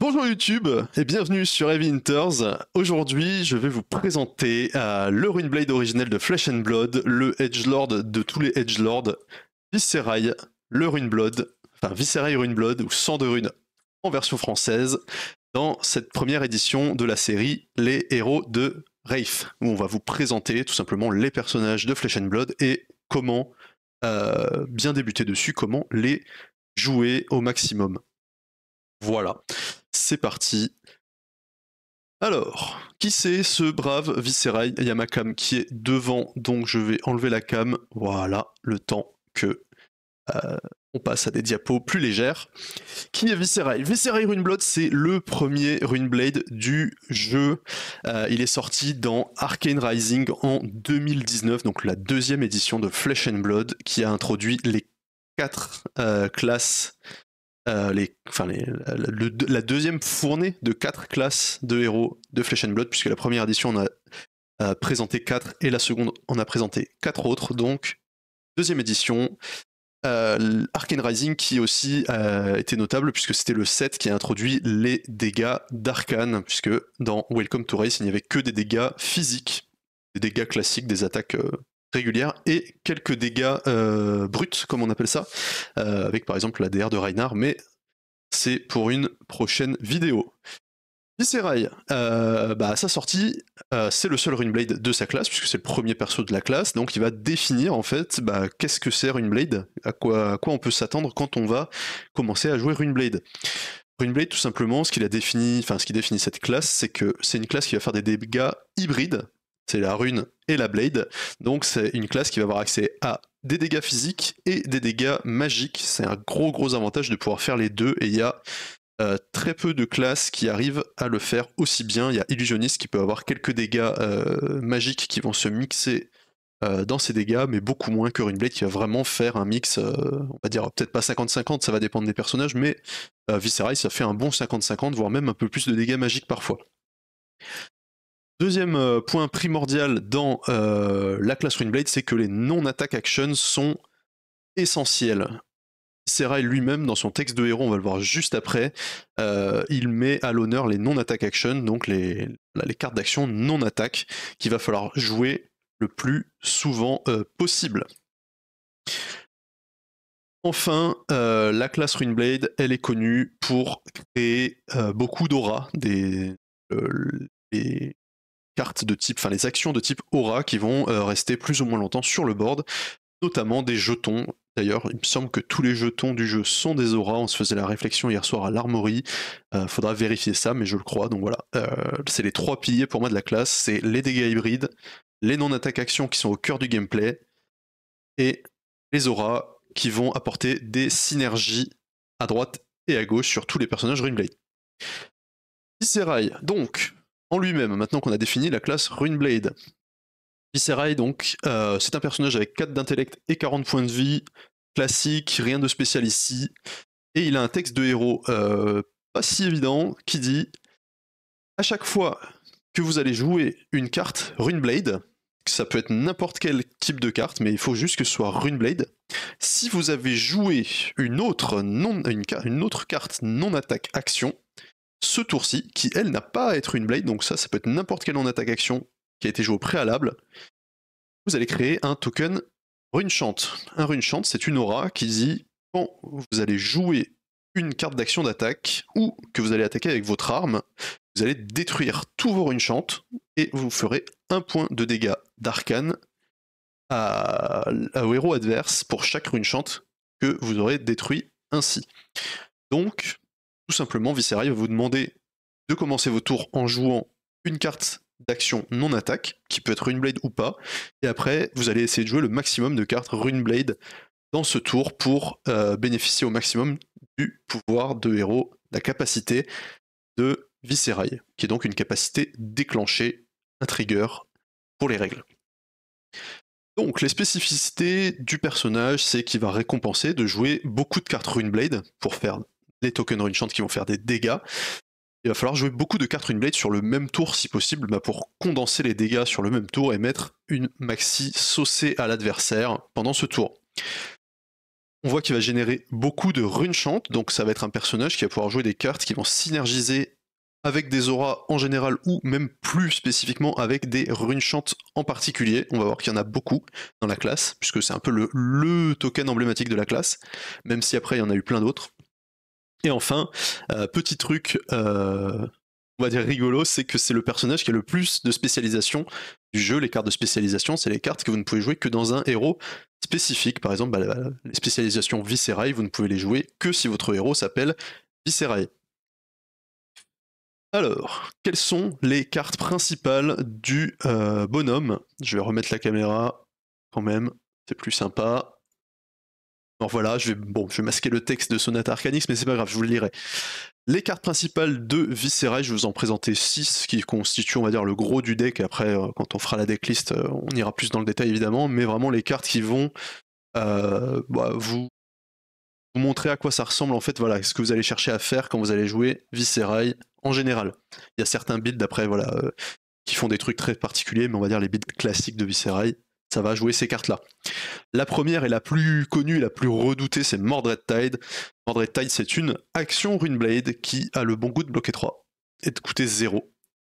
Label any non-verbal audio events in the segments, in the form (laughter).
Bonjour YouTube et bienvenue sur Heavy Winters. Aujourd'hui, je vais vous présenter euh, le Runeblade originel de Flesh and Blood, le Edgelord de tous les Edgelords, Viscerai, le Runeblood, enfin Viscerai Runeblood ou Sang de Rune en version française, dans cette première édition de la série Les Héros de Wraith, où on va vous présenter tout simplement les personnages de Flesh and Blood et comment euh, bien débuter dessus, comment les jouer au maximum. Voilà, c'est parti. Alors, qui c'est ce brave Viscerai Yamakam qui est devant, donc je vais enlever la cam. Voilà, le temps que euh, on passe à des diapos plus légères. Qui est Viscerai Viscerai Runeblade, c'est le premier Runeblade du jeu. Euh, il est sorti dans Arcane Rising en 2019, donc la deuxième édition de Flesh and Blood, qui a introduit les quatre euh, classes euh, enfin la, deuxième fournée de quatre classes de héros de Flesh and Blood, puisque la première édition en a présenté quatre et la seconde en a présenté quatre autres. Donc, deuxième édition, euh, Arcane Rising qui aussi a euh, était notable puisque c'était le set qui a introduit les dégâts d'Arcane, puisque dans Welcome to Race il n'y avait que des dégâts physiques, des dégâts classiques, des attaques régulière et quelques dégâts euh, bruts, comme on appelle ça, euh, avec par exemple la DR de Reinhardt, mais c'est pour une prochaine vidéo. Viserail, euh, bah, à sa sortie, c'est le seul Runeblade de sa classe, puisque c'est le premier perso de la classe, donc il va définir en fait bah, qu'est-ce que c'est Runeblade, à quoi, quoi on peut s'attendre quand on va commencer à jouer Runeblade. Runeblade, tout simplement, ce qu'il a défini, enfin ce qui définit cette classe, c'est que c'est une classe qui va faire des dégâts hybrides, c'est la rune et la blade. Donc c'est une classe qui va avoir accès à des dégâts physiques et des dégâts magiques. C'est un gros gros avantage de pouvoir faire les deux et il y a euh, très peu de classes qui arrivent à le faire aussi bien. Il y a Illusionniste qui peut avoir quelques dégâts euh, magiques qui vont se mixer euh, dans ses dégâts, mais beaucoup moins que Runeblade qui va vraiment faire un mix, on va dire peut-être pas 50-50, ça va dépendre des personnages, mais Viscerai ça fait un bon 50-50, voire même un peu plus de dégâts magiques parfois. Deuxième euh, point primordial dans euh, la classe Runeblade, c'est que les non-attack actions sont essentielles. Serai lui-même, dans son texte de héros, on va le voir juste après, euh, il met à l'honneur les non-attack actions, donc les, cartes d'action non-attaque qu'il va falloir jouer le plus souvent possible. Enfin, la classe Runeblade, elle est connue pour créer beaucoup d'aura. Des, cartes de type, enfin les actions de type aura qui vont euh, rester plus ou moins longtemps sur le board, notamment des jetons. D'ailleurs, il me semble que tous les jetons du jeu sont des auras. On se faisait la réflexion hier soir à l'armory. Euh, faudra vérifier ça, mais je le crois. Donc voilà, euh, c'est les trois piliers pour moi de la classe. C'est les dégâts hybrides, les non-attaques actions qui sont au cœur du gameplay, et les auras qui vont apporter des synergies à droite et à gauche sur tous les personnages ringblade. donc, en lui-même, maintenant qu'on a défini la classe Runeblade. Viserai, donc, euh, c'est un personnage avec 4 d'intellect et 40 points de vie, classique, rien de spécial ici. Et il a un texte de héros euh, pas si évident qui dit À chaque fois que vous allez jouer une carte Runeblade, ça peut être n'importe quel type de carte, mais il faut juste que ce soit Runeblade. Si vous avez joué une autre, non, une, une autre carte non-attaque action, ce tour-ci, qui elle n'a pas à être une blade, donc ça, ça peut être n'importe quel en attaque action qui a été joué au préalable, vous allez créer un token Rune Chant. Un Rune Chant, c'est une aura qui dit quand vous allez jouer une carte d'action d'attaque ou que vous allez attaquer avec votre arme, vous allez détruire tous vos runes et vous ferez un point de dégâts d'arcane à, au héros adverse pour chaque rune que vous aurez détruit ainsi. Donc, tout simplement, Viscerai va vous demander de commencer vos tours en jouant une carte d'action non attaque, qui peut être Runeblade ou pas, et après vous allez essayer de jouer le maximum de cartes Runeblade dans ce tour pour euh, bénéficier au maximum du pouvoir de héros, la capacité de Viscerai, qui est donc une capacité déclenchée, un trigger pour les règles. Donc les spécificités du personnage, c'est qu'il va récompenser de jouer beaucoup de cartes Runeblade pour faire les tokens chante qui vont faire des dégâts. Il va falloir jouer beaucoup de cartes Runeblade sur le même tour si possible bah, pour condenser les dégâts sur le même tour et mettre une maxi saucée à l'adversaire pendant ce tour. On voit qu'il va générer beaucoup de chante donc ça va être un personnage qui va pouvoir jouer des cartes qui vont synergiser avec des auras en général ou même plus spécifiquement avec des chante en particulier. On va voir qu'il y en a beaucoup dans la classe, puisque c'est un peu le, token emblématique de la classe, même si après il y en a eu plein d'autres. Et enfin, euh, petit truc, euh, on va dire rigolo, c'est que c'est le personnage qui a le plus de spécialisation du jeu. Les cartes de spécialisation, c'est les cartes que vous ne pouvez jouer que dans un héros spécifique. Par exemple, bah, les spécialisations Viscerai, vous ne pouvez les jouer que si votre héros s'appelle Viscerai. Alors, quelles sont les cartes principales du euh, bonhomme Je vais remettre la caméra quand même, c'est plus sympa. Alors voilà, je vais, bon, je vais masquer le texte de Sonata Arcanix, mais c'est pas grave, je vous le lirai. Les cartes principales de Visceraï, je vais vous en présenter 6 qui constituent, on va dire, le gros du deck. Après, euh, quand on fera la decklist, euh, on ira plus dans le détail évidemment, mais vraiment les cartes qui vont euh, bah, vous, montrer à quoi ça ressemble en fait, voilà, ce que vous allez chercher à faire quand vous allez jouer Visceraï en général. Il y a certains builds d'après, voilà, qui font des trucs très particuliers, mais on va dire les builds classiques de Visceraï, ça va jouer ces cartes-là. La première et la plus connue, la plus redoutée, c'est Mordred Tide. Mordred Tide, c'est une action Runeblade qui a le bon goût de bloquer 3 et de coûter 0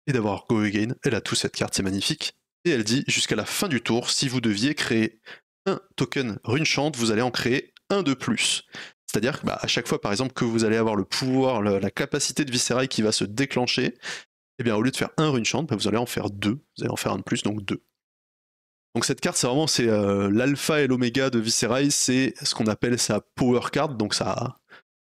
et d'avoir Go Again. Elle a tout cette carte, c'est magnifique. Et elle dit jusqu'à la fin du tour, si vous deviez créer un token Runechant, vous allez en créer un de plus. C'est-à-dire qu'à bah, chaque fois, par exemple, que vous allez avoir le pouvoir, la capacité de visceraire qui va se déclencher, eh bien, au lieu de faire un Runechant, bah, vous allez en faire deux. Vous allez en faire un de plus, donc deux. Donc cette carte, c'est vraiment euh, l'alpha et l'oméga de Viserai, c'est ce qu'on appelle sa power card, donc sa,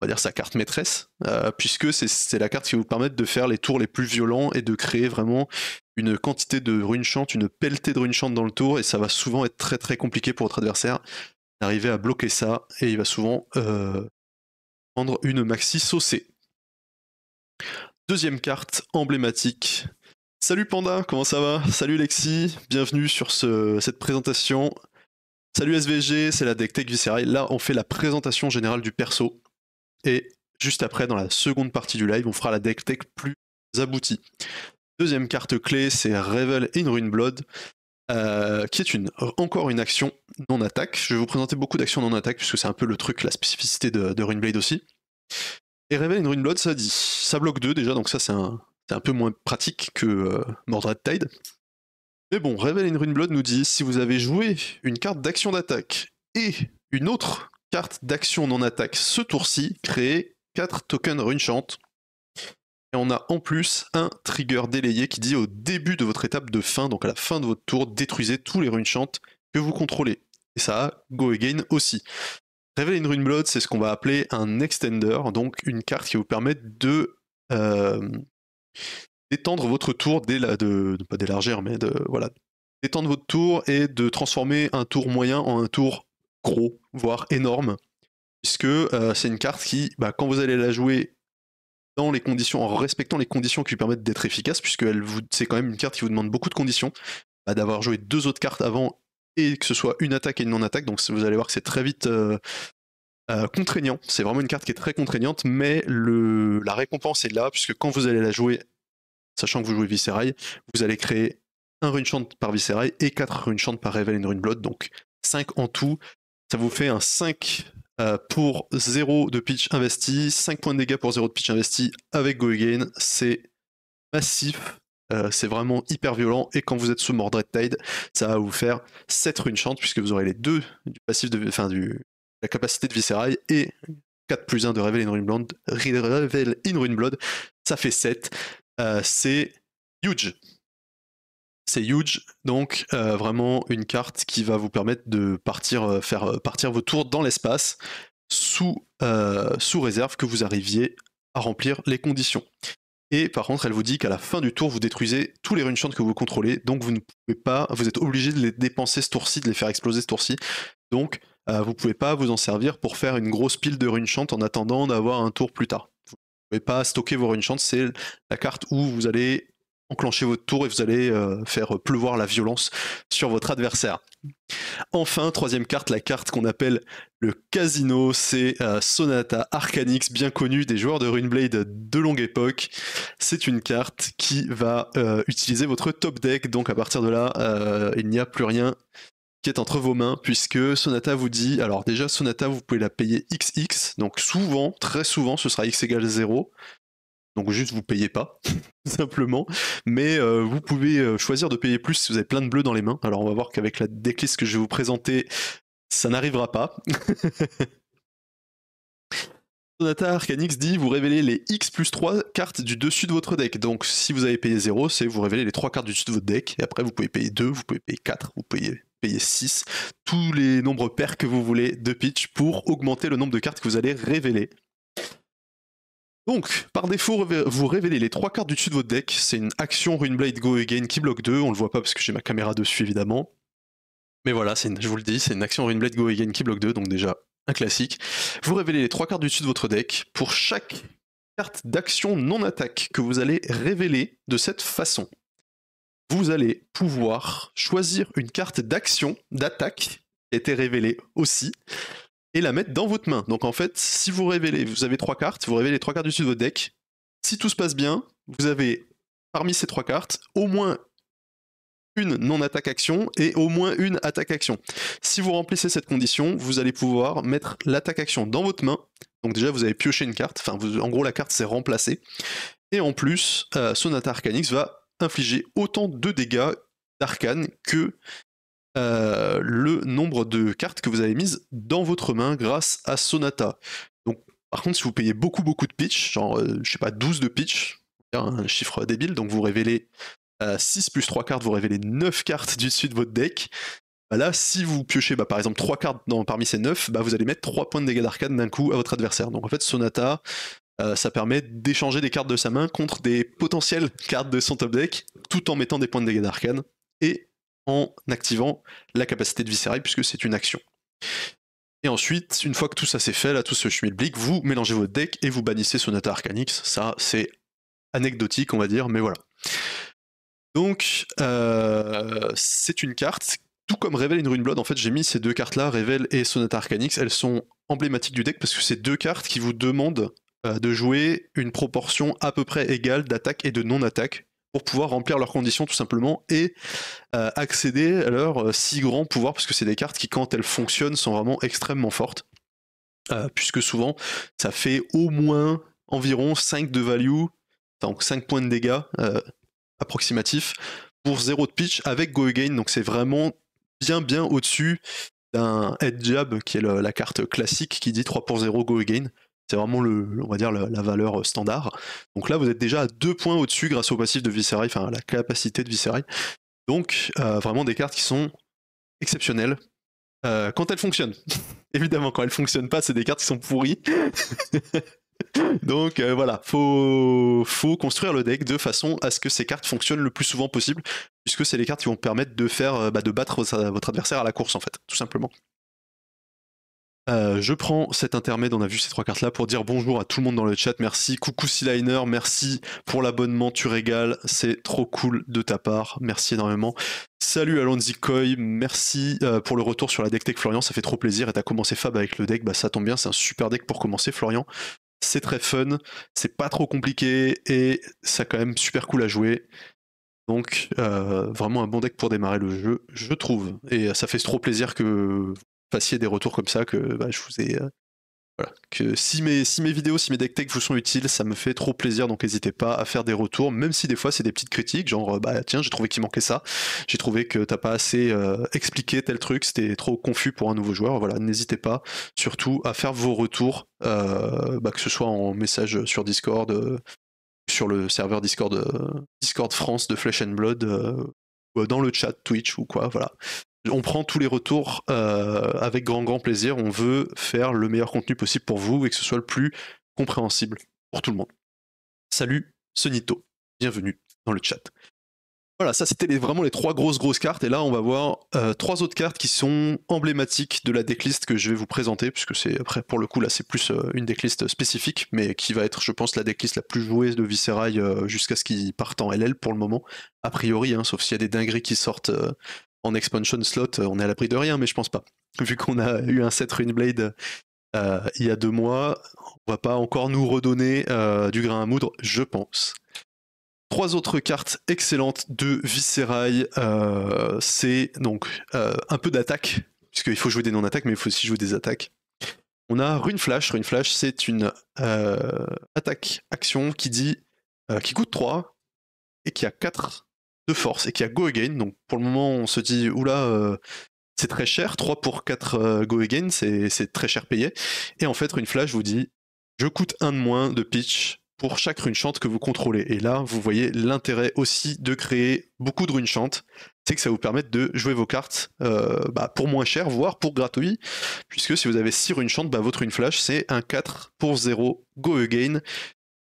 on va dire sa carte maîtresse, euh, puisque c'est la carte qui va vous permettre de faire les tours les plus violents et de créer vraiment une quantité de runes chant, une pelletée de runes chant dans le tour, et ça va souvent être très très compliqué pour votre adversaire d'arriver à bloquer ça, et il va souvent euh, prendre une maxi saucée. Deuxième carte emblématique Salut Panda, comment ça va Salut Lexi, bienvenue sur cette présentation. Salut SVG, c'est la deck tech viscérale. Là, on fait la présentation générale du perso. Et juste après, dans la seconde partie du live, on fera la deck tech plus aboutie. Deuxième carte clé, c'est Revel in Rune euh, qui est une, encore une action non-attaque. Je vais vous présenter beaucoup d'actions non-attaque, puisque c'est un peu le truc, la spécificité de, Runeblade aussi. Et Revel in Runeblood, ça dit, ça bloque 2 déjà, donc ça c'est un, c'est un peu moins pratique que euh, Mordred Tide. Mais bon, Revel in Runeblood nous dit si vous avez joué une carte d'action d'attaque et une autre carte d'action non-attaque ce tour-ci, créez 4 tokens Runechant. Et on a en plus un trigger délayé qui dit au début de votre étape de fin, donc à la fin de votre tour, détruisez tous les Runechant que vous contrôlez. Et ça Go Again aussi. Revel in Runeblood, c'est ce qu'on va appeler un extender, donc une carte qui vous permet de euh, d'étendre votre tour, dès la, de, pas d'élargir, mais de, voilà, d'étendre votre tour et de transformer un tour moyen en un tour gros, voire énorme, puisque euh, c'est une carte qui, bah, quand vous allez la jouer dans les conditions, en respectant les conditions qui lui permettent d'être efficace, puisque c'est quand même une carte qui vous demande beaucoup de conditions, bah, d'avoir joué deux autres cartes avant et que ce soit une attaque et une non-attaque, donc vous allez voir que c'est très vite euh, euh, contraignant, c'est vraiment une carte qui est très contraignante, mais le, la récompense est là, puisque quand vous allez la jouer, sachant que vous jouez Viserai, vous allez créer un rune chant par Viserai et 4 rune chant par Revel une Rune Blood, donc 5 en tout. Ça vous fait un 5 euh, pour 0 de pitch investi, 5 points de dégâts pour 0 de pitch investi avec Go Again, c'est massif, euh, c'est vraiment hyper violent, et quand vous êtes sous Mordred Tide, ça va vous faire 7 rune chant, puisque vous aurez les deux du passif de, enfin, du, la capacité de Viscerail et 4 plus 1 de Revel in Runeblood, Revel in blood ça fait 7. Euh, c'est huge. C'est huge, donc euh, vraiment une carte qui va vous permettre de partir, euh, faire partir vos tours dans l'espace sous, sous réserve que vous arriviez à remplir les conditions. Et par contre, elle vous dit qu'à la fin du tour, vous détruisez tous les runes que vous contrôlez, donc vous ne pouvez pas, vous êtes obligé de les dépenser ce tour-ci, de les faire exploser ce tour-ci. Donc, vous euh, vous pouvez pas vous en servir pour faire une grosse pile de runes chantes en attendant d'avoir un tour plus tard. Vous pouvez pas stocker vos runes chantes, c'est la carte où vous allez enclencher votre tour et vous allez euh, faire pleuvoir la violence sur votre adversaire. Enfin, troisième carte, la carte qu'on appelle le casino, c'est euh, Sonata Arcanix, bien connue des joueurs de Runeblade de longue époque. C'est une carte qui va utiliser votre top deck, donc à partir de là, il n'y a plus rien qui est entre vos mains, puisque Sonata vous dit, alors déjà Sonata, vous pouvez la payer XX, donc souvent, très souvent, ce sera X égale 0. Donc juste vous payez pas, (laughs) simplement. Mais euh, vous pouvez euh, choisir de payer plus si vous avez plein de bleus dans les mains. Alors on va voir qu'avec la decklist que je vais vous présenter, ça n'arrivera pas. (laughs) Sonata Arcanix dit vous révélez les X plus 3 cartes du dessus de votre deck. Donc si vous avez payé 0, c'est vous révélez les 3 cartes du dessus de votre deck. Et après vous pouvez payer 2, vous pouvez payer 4, vous payez payez 6, tous les nombres pairs que vous voulez de pitch pour augmenter le nombre de cartes que vous allez révéler. Donc, par défaut, vous révélez les trois cartes du dessus de votre deck. C'est une action Runeblade Go Again qui bloque 2. On le voit pas parce que j'ai ma caméra dessus, évidemment. Mais voilà, je vous le dis, c'est une action Runeblade Go Again qui bloque 2, donc déjà un classique. Vous révélez les trois cartes du dessus de votre deck. Pour chaque carte d'action non-attaque que vous allez révéler de cette façon, vous allez pouvoir choisir une carte d'action, d'attaque, qui a été révélée aussi, et la mettre dans votre main. Donc en fait, si vous révélez, vous avez trois cartes, vous révélez trois cartes du-dessus de votre deck. Si tout se passe bien, vous avez parmi ces trois cartes au moins une non-attaque action et au moins une attaque action. Si vous remplissez cette condition, vous allez pouvoir mettre l'attaque action dans votre main. Donc déjà, vous avez pioché une carte, enfin en gros la carte s'est remplacée. Et en plus, euh, Sonata Arcanix va infliger autant de dégâts d'arcane que euh, le nombre de cartes que vous avez mises dans votre main grâce à Sonata. Donc, par contre, si vous payez beaucoup, beaucoup de pitch, genre, euh, je sais pas, 12 de pitch, un chiffre débile, donc vous révélez 6 euh, plus 3 cartes, vous révélez 9 cartes (laughs) du dessus de votre deck. Bah là, si vous piochez bah, par exemple 3 cartes dans, parmi ces 9, bah, vous allez mettre 3 points de dégâts d'Arcane d'un coup à votre adversaire. Donc en fait, Sonata, euh, ça permet d'échanger des cartes de sa main contre des potentielles cartes de son top deck, tout en mettant des points de dégâts d'arcane et en activant la capacité de viscéral puisque c'est une action. Et ensuite, une fois que tout ça s'est fait, là, tout ce schmilblick, vous mélangez votre deck et vous bannissez Sonata Arcanix. Ça, c'est anecdotique, on va dire, mais voilà. Donc, euh, c'est une carte, tout comme Révèle et Rune Blood, en fait, j'ai mis ces deux cartes-là, Revel et Sonata Arcanix, elles sont emblématiques du deck parce que c'est deux cartes qui vous demandent euh, de jouer une proportion à peu près égale d'attaque et de non-attaque pour pouvoir remplir leurs conditions tout simplement et euh, accéder à leur euh, six si grand pouvoir, parce que c'est des cartes qui, quand elles fonctionnent, sont vraiment extrêmement fortes, puisque souvent ça fait au moins environ 5 de value, donc 5 points de dégâts approximatifs, pour 0 de pitch avec Go Again, donc c'est vraiment bien bien au-dessus d'un Head Jab, qui est la carte classique qui dit 3 pour 0 Go Again. C'est vraiment le, on va dire la, valeur euh, standard. Donc là, vous êtes déjà à deux points au-dessus grâce au passif de Viscerai, enfin à la capacité de Viscerai. Donc euh, vraiment des cartes qui sont exceptionnelles euh, quand elles fonctionnent. (laughs) Évidemment, quand elles fonctionnent pas, c'est des cartes qui sont pourries. (laughs) Donc voilà, faut, faut construire le deck de façon à ce que ces cartes fonctionnent le plus souvent possible, puisque c'est les cartes qui vont permettre de faire bah, de battre votre adversaire à la course en fait, tout simplement. Euh, je prends cet intermède, on a vu ces trois cartes-là, pour dire bonjour à tout le monde dans le chat. Merci, coucou Sealiner, merci pour l'abonnement, tu régales, c'est trop cool de ta part, merci énormément. Salut Alonzi Coy, merci euh, pour le retour sur la deck tech Florian, ça fait trop plaisir. Et t'as commencé Fab avec le deck, bah ça tombe bien, c'est un super deck pour commencer Florian. C'est très fun, c'est pas trop compliqué et ça quand même super cool à jouer. Donc euh, vraiment un bon deck pour démarrer le jeu, je trouve. Et ça fait trop plaisir que fassiez des retours comme ça que bah, je vous ai. Euh, voilà. Que si mes, si mes vidéos, si mes deck tech vous sont utiles, ça me fait trop plaisir, donc n'hésitez pas à faire des retours, même si des fois c'est des petites critiques, genre euh, bah tiens, j'ai trouvé qu'il manquait ça, j'ai trouvé que t'as pas assez euh, expliqué tel truc, c'était trop confus pour un nouveau joueur, voilà, n'hésitez pas surtout à faire vos retours, bah, que ce soit en message sur Discord, sur le serveur Discord, Discord France de Flesh and Blood, dans le chat Twitch ou quoi, voilà on prend tous les retours euh, avec grand grand plaisir. On veut faire le meilleur contenu possible pour vous et que ce soit le plus compréhensible pour tout le monde. Salut, Sonito. Bienvenue dans le chat. Voilà, ça c'était vraiment les trois grosses grosses cartes. Et là, on va voir euh, trois autres cartes qui sont emblématiques de la decklist que je vais vous présenter, puisque c'est après pour le coup là c'est plus euh, une decklist spécifique, mais qui va être, je pense, la decklist la plus jouée de Viscerai jusqu'à ce qu'il parte en LL pour le moment, a priori, hein, sauf s'il y a des dingueries qui sortent en expansion slot, on est à l'abri de rien, mais je pense pas. Vu qu'on a eu un set Runeblade euh, il y a deux mois, on va pas encore nous redonner euh, du grain à moudre, je pense. Trois autres cartes excellentes de Viscerail, euh, c'est donc un peu d'attaque, puisqu'il faut jouer des non-attaques, mais il faut aussi jouer des attaques. On a Rune Flash. Rune Flash, c'est une attaque action qui dit qui coûte 3 et qui a 4 de force et qui a Go Again. Donc pour le moment, on se dit, oula, là euh, c'est très cher. 3 pour 4 euh, Go Again, c'est très cher payé. Et en fait, une flash vous dit, je coûte un de moins de pitch pour chaque rune chante que vous contrôlez. Et là, vous voyez l'intérêt aussi de créer beaucoup de rune chante. C'est que ça vous permet de jouer vos cartes euh, bah, pour moins cher, voire pour gratuit. Puisque si vous avez 6 rune chante, bah, votre rune flash, c'est un 4 pour 0 Go Again.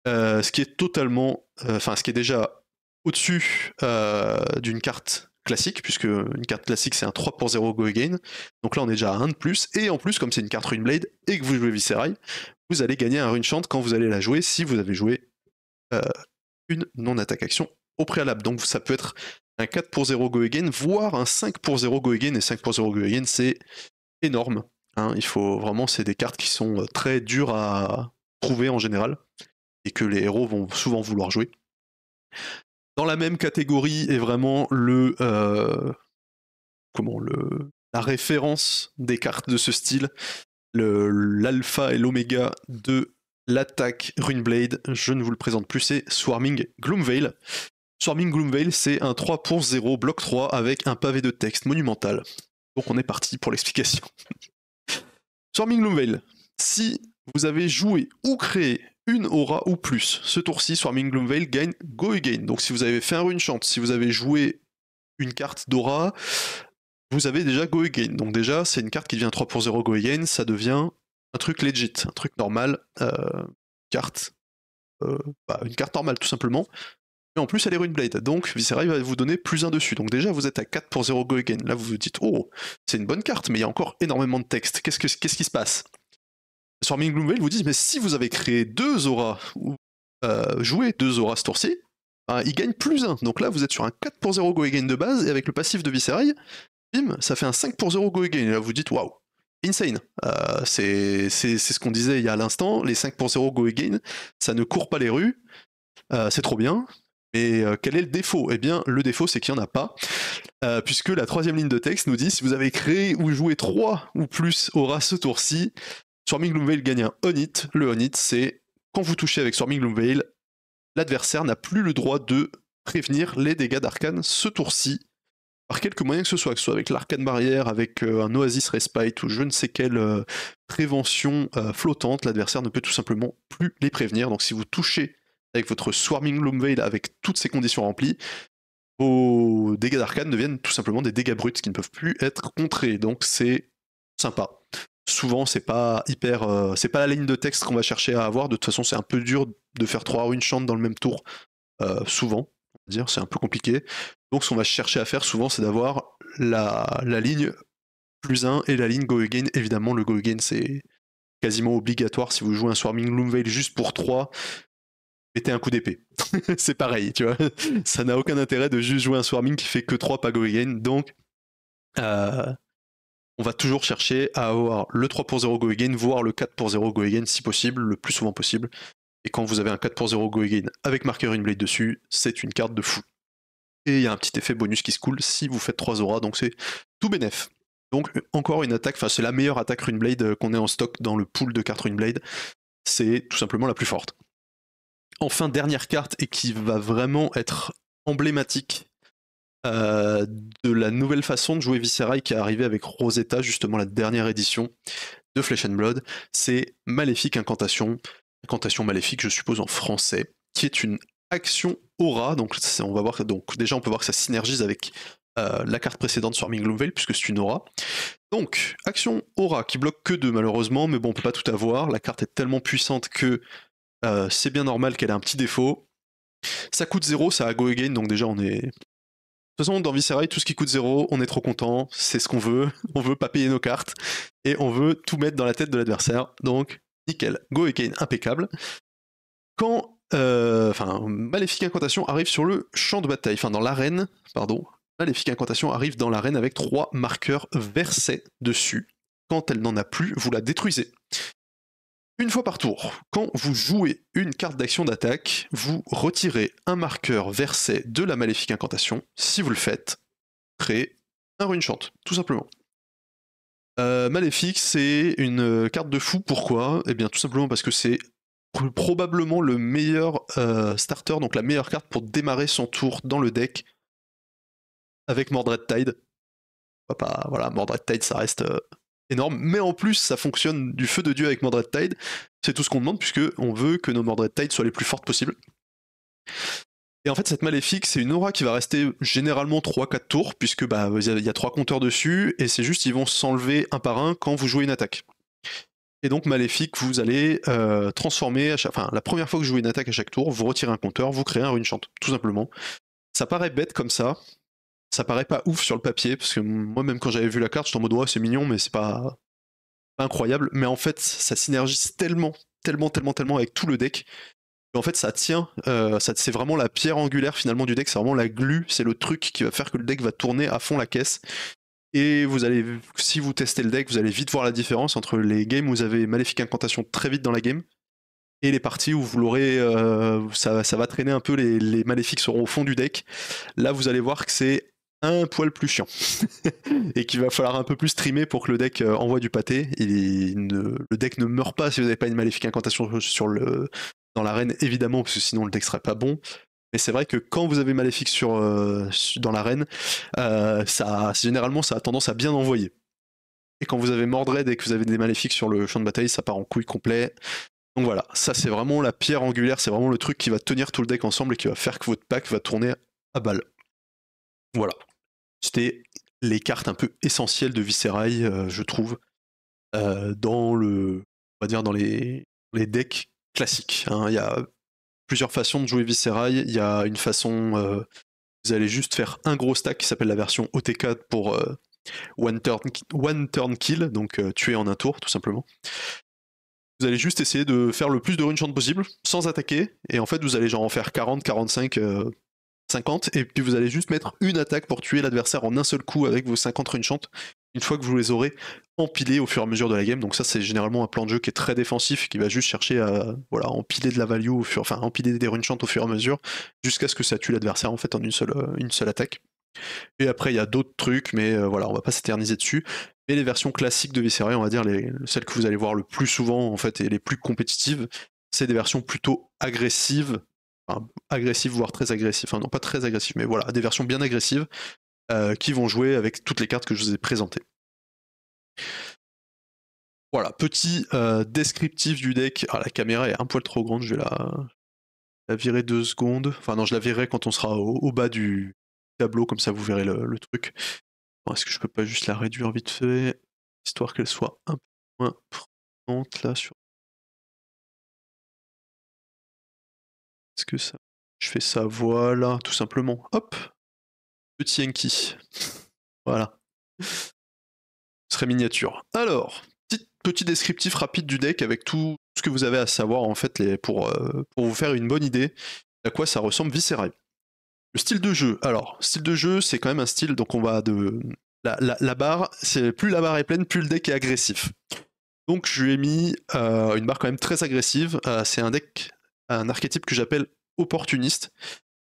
ce qui est totalement. Enfin, ce qui est déjà au-dessus euh, d'une carte classique, puisque une carte classique c'est un 3 pour 0 go again. Donc là on est déjà à 1 de plus, et en plus comme c'est une carte Runeblade et que vous jouez Viscerai, vous allez gagner un Rune Chant quand vous allez la jouer si vous avez joué euh, une non-attaque action au préalable. Donc ça peut être un 4 pour 0 go again, voire un 5 pour 0 go again, et 5 pour 0 go again c'est énorme. Hein. il faut vraiment, c'est des cartes qui sont euh, très dures à trouver en général, et que les héros vont souvent vouloir jouer. Dans la même catégorie est vraiment le euh, comment le la référence des cartes de ce style, l'alpha et l'oméga de l'attaque Runeblade. Je ne vous le présente plus, c'est Swarming Gloomveil. Swarming Gloomveil, c'est un 3 pour 0 bloc 3 avec un pavé de texte monumental. Donc on est parti pour l'explication. (laughs) Swarming Gloomveil, si vous avez joué ou créé une aura ou plus. Ce tour-ci, Swarming Gloomveil gagne Go Again. Donc si vous avez fait un rune chant, si vous avez joué une carte d'aura, vous avez déjà Go Again. Donc déjà, c'est une carte qui devient 3 pour 0 Go Again, ça devient un truc legit, un truc normal, euh, carte, euh, bah, une carte normale tout simplement. Et en plus, elle est Blade. donc il va vous donner plus 1 dessus. Donc déjà, vous êtes à 4 pour 0 Go Again. Là, vous vous dites, oh, c'est une bonne carte, mais il y a encore énormément de texte. Qu'est-ce, que, qu'est-ce qui se passe sur Ming vous disent mais si vous avez créé deux auras ou euh, joué deux auras ce tour-ci, ben, il gagne plus un. Donc là vous êtes sur un 4 pour 0 go again de base et avec le passif de Viserai, bim, ça fait un 5 pour 0 go gain. Et là vous dites waouh, insane. Euh, c'est ce qu'on disait il y a l'instant, les 5 pour 0 go again, ça ne court pas les rues, euh, c'est trop bien. Mais quel est le défaut Eh bien, le défaut, c'est qu'il n'y en a pas, puisque la troisième ligne de texte nous dit si vous avez créé ou joué trois ou plus aura ce tour-ci, Swarming Veil gagne un On Le Onit, c'est quand vous touchez avec Swarming Veil, l'adversaire n'a plus le droit de prévenir les dégâts d'arcane ce tour-ci par quelques moyens que ce soit, que ce soit avec l'arcane barrière, avec euh, un oasis respite ou je ne sais quelle euh, prévention euh, flottante, l'adversaire ne peut tout simplement plus les prévenir. Donc si vous touchez avec votre Swarming Loom Veil avec toutes ces conditions remplies, vos dégâts d'arcane deviennent tout simplement des dégâts bruts qui ne peuvent plus être contrés. Donc c'est sympa souvent c'est pas hyper euh, c'est pas la ligne de texte qu'on va chercher à avoir de toute façon c'est un peu dur de faire trois une chante dans le même tour euh, souvent dire c'est un peu compliqué donc ce qu'on va chercher à faire souvent c'est d'avoir la, la, ligne plus 1 et la ligne go again évidemment le go again c'est quasiment obligatoire si vous jouez un swarming loom veil juste pour 3 mettez un coup d'épée (laughs) c'est pareil tu vois ça n'a aucun intérêt de juste jouer un swarming qui fait que 3 pas go again donc euh, on va toujours chercher à avoir le 3 pour 0 go again, voire le 4 pour 0 go si possible, le plus souvent possible. Et quand vous avez un 4 pour 0 go avec marqueur blade dessus, c'est une carte de fou. Et il y a un petit effet bonus qui se coule si vous faites 3 auras, donc c'est tout bénef. Donc encore une attaque, enfin c'est la meilleure attaque blade euh, qu'on ait en stock dans le pool de cartes Runeblade. C'est tout simplement la plus forte. Enfin, dernière carte et qui va vraiment être emblématique euh, de la nouvelle façon de jouer Viscerai qui est arrivée avec Rosetta, justement la dernière édition de Flesh and Blood. C'est Maléfique Incantation, Incantation Maléfique, je suppose en français, qui est une action aura. Donc, on va voir, donc déjà, on peut voir que ça synergise avec euh, la carte précédente sur Ming puisque c'est une aura. Donc, action aura qui bloque que deux malheureusement, mais bon, on peut pas tout avoir. La carte est tellement puissante que euh, c'est bien normal qu'elle ait un petit défaut. Ça coûte 0, ça a go again, donc déjà on est, de toute façon, dans Viscerai, tout ce qui coûte zéro, on est trop content, c'est ce qu'on veut, (laughs) on veut pas payer nos cartes, et on veut tout mettre dans la tête de l'adversaire, donc nickel. Go et impeccable. Quand euh, Maléfique Incantation arrive sur le champ de bataille, enfin dans l'arène, pardon, Maléfique Incantation arrive dans l'arène avec trois marqueurs versets dessus. Quand elle n'en a plus, vous la détruisez. Une fois par tour, quand vous jouez une carte d'action d'attaque, vous retirez un marqueur versé de la maléfique incantation. Si vous le faites, créez un rune tout simplement. Euh, maléfique, c'est une carte de fou. Pourquoi Eh bien, tout simplement parce que c'est probablement le meilleur euh, starter, donc la meilleure carte pour démarrer son tour dans le deck avec Mordred Tide. voilà, Mordred Tide, ça reste euh, énorme, mais en plus ça fonctionne du feu de Dieu avec Mordred Tide. C'est tout ce qu'on demande, puisque on veut que nos Mordred Tide soient les plus fortes possibles. Et en fait, cette maléfique, c'est une aura qui va rester généralement 3-4 tours, puisque bah il y a 3 compteurs dessus, et c'est juste ils vont s'enlever un par un quand vous jouez une attaque. Et donc maléfique, vous allez euh, transformer, à chaque... enfin la première fois que vous jouez une attaque à chaque tour, vous retirez un compteur, vous créez un rune chante, tout simplement. Ça paraît bête comme ça, ça paraît pas ouf sur le papier, parce que moi, même quand j'avais vu la carte, j'étais en mode, ouais, c'est mignon, mais c'est pas... incroyable. Mais en fait, ça synergise tellement, tellement, tellement, tellement avec tout le deck. en fait, ça tient, euh, c'est vraiment la pierre angulaire finalement du deck, c'est vraiment la glue, c'est le truc qui va faire que le deck va tourner à fond la caisse. Et vous allez, si vous testez le deck, vous allez vite voir la différence entre les games où vous avez Maléfique Incantation très vite dans la game, et les parties où vous l'aurez, euh, ça, va traîner un peu, les, les, maléfiques seront au fond du deck. Là, vous allez voir que c'est poil plus chiant (laughs) et qu'il va falloir un peu plus streamer pour que le deck euh, envoie du pâté. le deck ne meurt pas si vous n'avez pas une maléfique incantation sur le, dans l'arène, évidemment, parce que sinon le deck serait pas bon. Mais c'est vrai que quand vous avez maléfique sur, euh, dans l'arène, euh, généralement ça a tendance à bien envoyer. Et quand vous avez Mordred et que vous avez des maléfiques sur le champ de bataille, ça part en couille complet. Donc voilà, ça c'est vraiment la pierre angulaire, c'est vraiment le truc qui va tenir tout le deck ensemble et qui va faire que votre pack va tourner à balle. Voilà. C'était les cartes un peu essentielles de Viscerai, euh, je trouve, euh, dans le, on va dire dans les, les decks classiques. Hein. Il y a plusieurs façons de jouer Viscerai. Il y a une façon, euh, vous allez juste faire un gros stack qui s'appelle la version t4 pour one, turn, one turn kill, donc tuer en un tour tout simplement. Vous allez juste essayer de faire le plus de runes possible, sans attaquer, et en fait vous allez genre en faire 40, 45 et puis vous allez juste mettre une attaque pour tuer l'adversaire en un seul coup avec vos 50 shant une fois que vous les aurez empilés au fur et à mesure de la game. Donc ça, c'est généralement un plan de jeu qui est très défensif, qui va juste chercher à voilà, empiler de la value, au fur, enfin empiler des chante au fur et à mesure, jusqu'à ce que ça tue l'adversaire en fait en une seule, euh, une seule attaque. Et après, il y a d'autres trucs, mais euh, voilà, on va pas s'éterniser dessus. Mais les versions classiques de VCR, on va dire les, celles que vous allez voir le plus souvent en fait et les plus compétitives, c'est des versions plutôt agressives agressives, voire très agressif, enfin non pas très agressifs, mais voilà, des versions bien agressives euh, qui vont jouer avec toutes les cartes que je vous ai présentées. Voilà, petit euh, descriptif du deck. Ah, la caméra est un poil trop grande, je vais la, virer deux secondes. Enfin, non, je la virerai quand on sera au, bas du tableau, comme ça vous verrez le, truc. Est-ce que je peux pas juste la réduire vite fait, histoire qu'elle soit un peu moins prudente là sur Est-ce que ça. Je fais ça, voilà, tout simplement. Hop Petit Enki. voilà. Ce serait miniature. Alors, petit, petit, descriptif rapide du deck avec tout ce que vous avez à savoir en fait pour, euh, pour vous faire une bonne idée à quoi ça ressemble Viscerai. Le style de jeu. Alors, style de jeu, c'est quand même un style, donc on va de. La, barre, c'est plus la barre est pleine, plus le deck est agressif. Donc je lui ai mis euh, une barre quand même très agressive. Euh, c'est un deck un archétype que j'appelle opportuniste.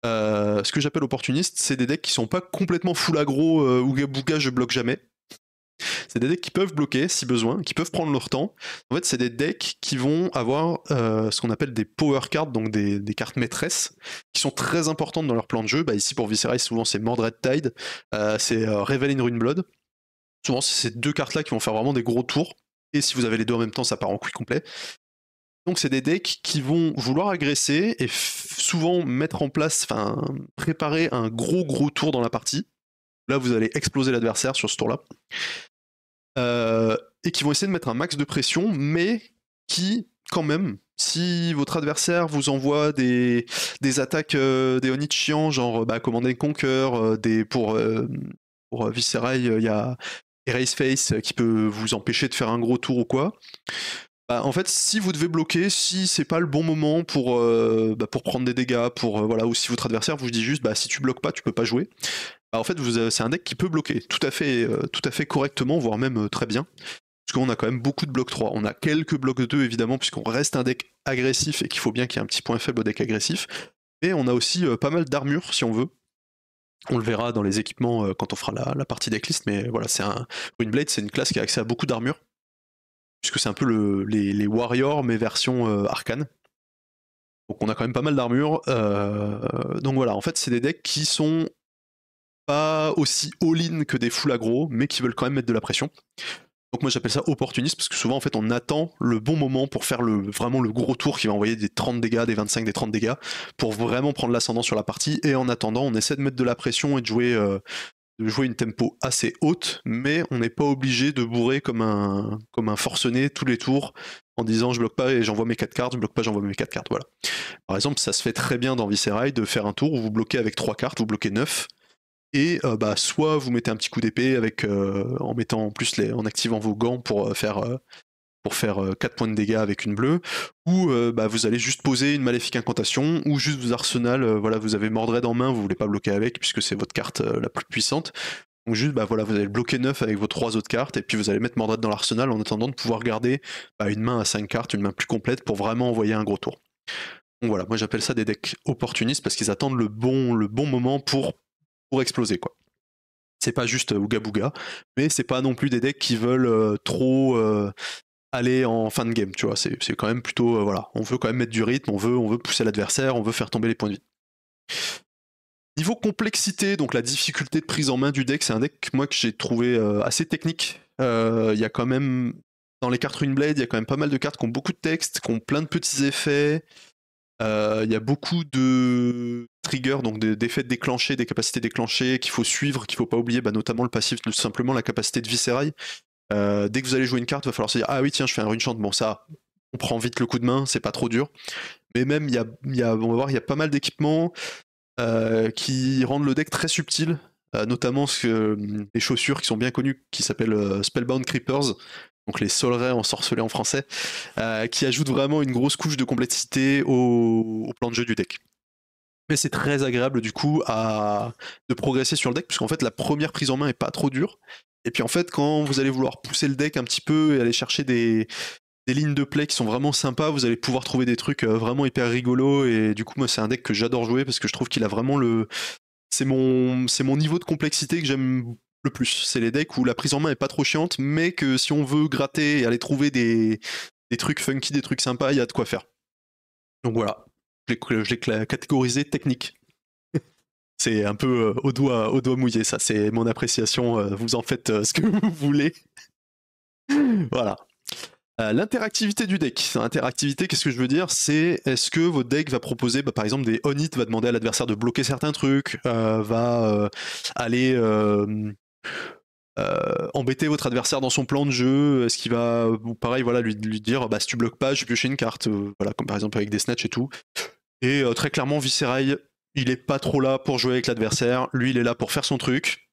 Euh, ce que j'appelle opportuniste, c'est des decks qui sont pas complètement full aggro euh, ou bouga je bloque jamais. C'est des decks qui peuvent bloquer si besoin, qui peuvent prendre leur temps. En fait, c'est des decks qui vont avoir euh, ce qu'on appelle des power cards, donc des, cartes maîtresses, qui sont très importantes dans leur plan de jeu. Bah, ici, pour Viscerai, souvent c'est Mordred Tide, c'est Revel in Runeblood. Souvent, c'est ces deux cartes-là qui vont faire vraiment des gros tours. Et si vous avez les deux en même temps, ça part en quick complet. Donc c'est des decks qui vont vouloir agresser et souvent mettre en place, enfin préparer un gros gros tour dans la partie. Là vous allez exploser l'adversaire sur ce tour-là. Euh, et qui vont essayer de mettre un max de pression, mais qui quand même, si votre adversaire vous envoie des, des attaques euh, des genre bah, Commander Conquer, euh, des, pour, euh, pour il y a Erase Face qui peut vous empêcher de faire un gros tour ou quoi, bah, en fait, si vous devez bloquer, si c'est pas le bon moment pour, euh, bah, pour prendre des dégâts, pour, euh, voilà, ou si votre adversaire vous dit juste bah, si tu bloques pas, tu peux pas jouer, bah, en fait, c'est un deck qui peut bloquer tout à fait, euh, tout à fait correctement, voire même très bien. Parce qu'on a quand même beaucoup de blocs 3. On a quelques blocs 2, évidemment, puisqu'on reste un deck agressif et qu'il faut bien qu'il y ait un petit point faible au deck agressif. Mais on a aussi pas mal d'armure, si on veut. On le verra dans les équipements quand on fera la, la partie decklist, mais voilà, c'est un. Windblade, c'est une classe qui a accès à beaucoup d'armure puisque c'est un peu les, Warriors, mais version euh, arcane. Donc on a quand même pas mal d'armure. Euh, donc voilà, en fait, c'est des decks qui sont pas aussi all-in que des full aggro, mais qui veulent quand même mettre de la pression. Donc moi j'appelle ça opportuniste parce que souvent en fait on attend le bon moment pour faire le, vraiment le gros tour qui va envoyer des 30 dégâts, des 25, des 30 dégâts pour vraiment prendre l'ascendant sur la partie et en attendant on essaie de mettre de la pression et de jouer euh, jouer une tempo assez haute, mais on n'est pas obligé de bourrer comme un, comme un forcené tous les tours en disant je bloque pas et j'envoie mes 4 cartes, je bloque pas, j'envoie mes 4 cartes. Voilà. Par exemple, ça se fait très bien dans Viscerai de faire un tour où vous bloquez avec 3 cartes, vous bloquez 9. Et euh, bah, soit vous mettez un petit coup d'épée avec euh, en mettant plus les, en activant vos gants pour euh, faire pour faire 4 euh, points de dégâts avec une bleue, ou euh, bah, vous allez juste poser une maléfique incantation, ou juste vos arsenal, euh, voilà, vous avez Mordred en main, vous voulez pas bloquer avec, puisque c'est votre carte la plus puissante. Donc juste, bah, voilà, vous allez bloquer 9 avec vos 3 autres cartes, et puis vous allez mettre Mordred dans l'arsenal en attendant de pouvoir garder bah, une main à 5 cartes, une main plus complète, pour vraiment envoyer un gros tour. Donc voilà, moi j'appelle ça des decks opportunistes, parce qu'ils attendent le bon, le bon moment pour, pour exploser, quoi c'est pas juste Ouga Booga, mais c'est pas non plus des decks qui veulent trop, aller en fin de game, tu vois. C'est quand même plutôt, euh, voilà, on veut quand même mettre du rythme, on veut, on veut pousser l'adversaire, on veut faire tomber les points de vie. Niveau complexité, donc la difficulté de prise en main du deck, c'est un deck moi que j'ai trouvé euh, assez technique. Euh, il y a quand même dans les cartes Runeblade, il y a quand même pas mal de cartes qui ont beaucoup de textes, qui ont plein de petits effets. Il y a beaucoup de triggers, donc des d'effets déclenchés, des capacités déclenchées qu'il faut suivre, qu'il faut pas oublier, bah, notamment le passif, tout simplement la capacité de viscérail, euh, dès que vous allez jouer une carte, il va falloir se dire Ah oui, tiens, je fais un rune Bon, ça, on prend vite le coup de main, c'est pas trop dur. Mais même, y y a, on va voir, il y a pas mal d'équipements euh, qui rendent le deck très subtil, euh, notamment les chaussures qui sont bien connues, qui s'appellent Spellbound Creepers, donc les solerais ensorcelés en français, qui ajoutent vraiment une grosse couche de complexité au, plan de jeu du deck. Mais c'est très agréable du coup à, de progresser sur le deck, puisqu'en fait la première prise en main est pas trop dure. Et puis en fait, quand vous allez vouloir pousser le deck un petit peu et aller chercher des, lignes de play qui sont vraiment sympas, vous allez pouvoir trouver des trucs euh, vraiment hyper rigolos. Et du coup, moi, c'est un deck que j'adore jouer parce que je trouve qu'il a vraiment le. C'est mon, c'est mon niveau de complexité que j'aime le plus. C'est les decks où la prise en main est pas trop chiante, mais que si on veut gratter et aller trouver des, des trucs funky, des trucs sympas, il y a de quoi faire. Donc voilà, je l'ai catégorisé technique. C'est un peu euh, au, doigt, au doigt mouillé, ça. C'est mon appréciation. Euh, vous en faites euh, ce que (laughs) vous voulez. voilà. l'interactivité du deck. L'interactivité, qu'est-ce que je veux dire C'est est-ce que votre deck va proposer, bah, par exemple, des on-hit, va demander à l'adversaire de bloquer certains trucs, va aller embêter votre adversaire dans son plan de jeu, est-ce qu'il va, pareil, voilà, lui, dire, bah, si tu bloques pas, je piocher une carte, voilà, comme par exemple avec des snatchs et tout. Et très clairement, Viscerail, il est pas trop là pour jouer avec l'adversaire. Lui, il est là pour faire son truc.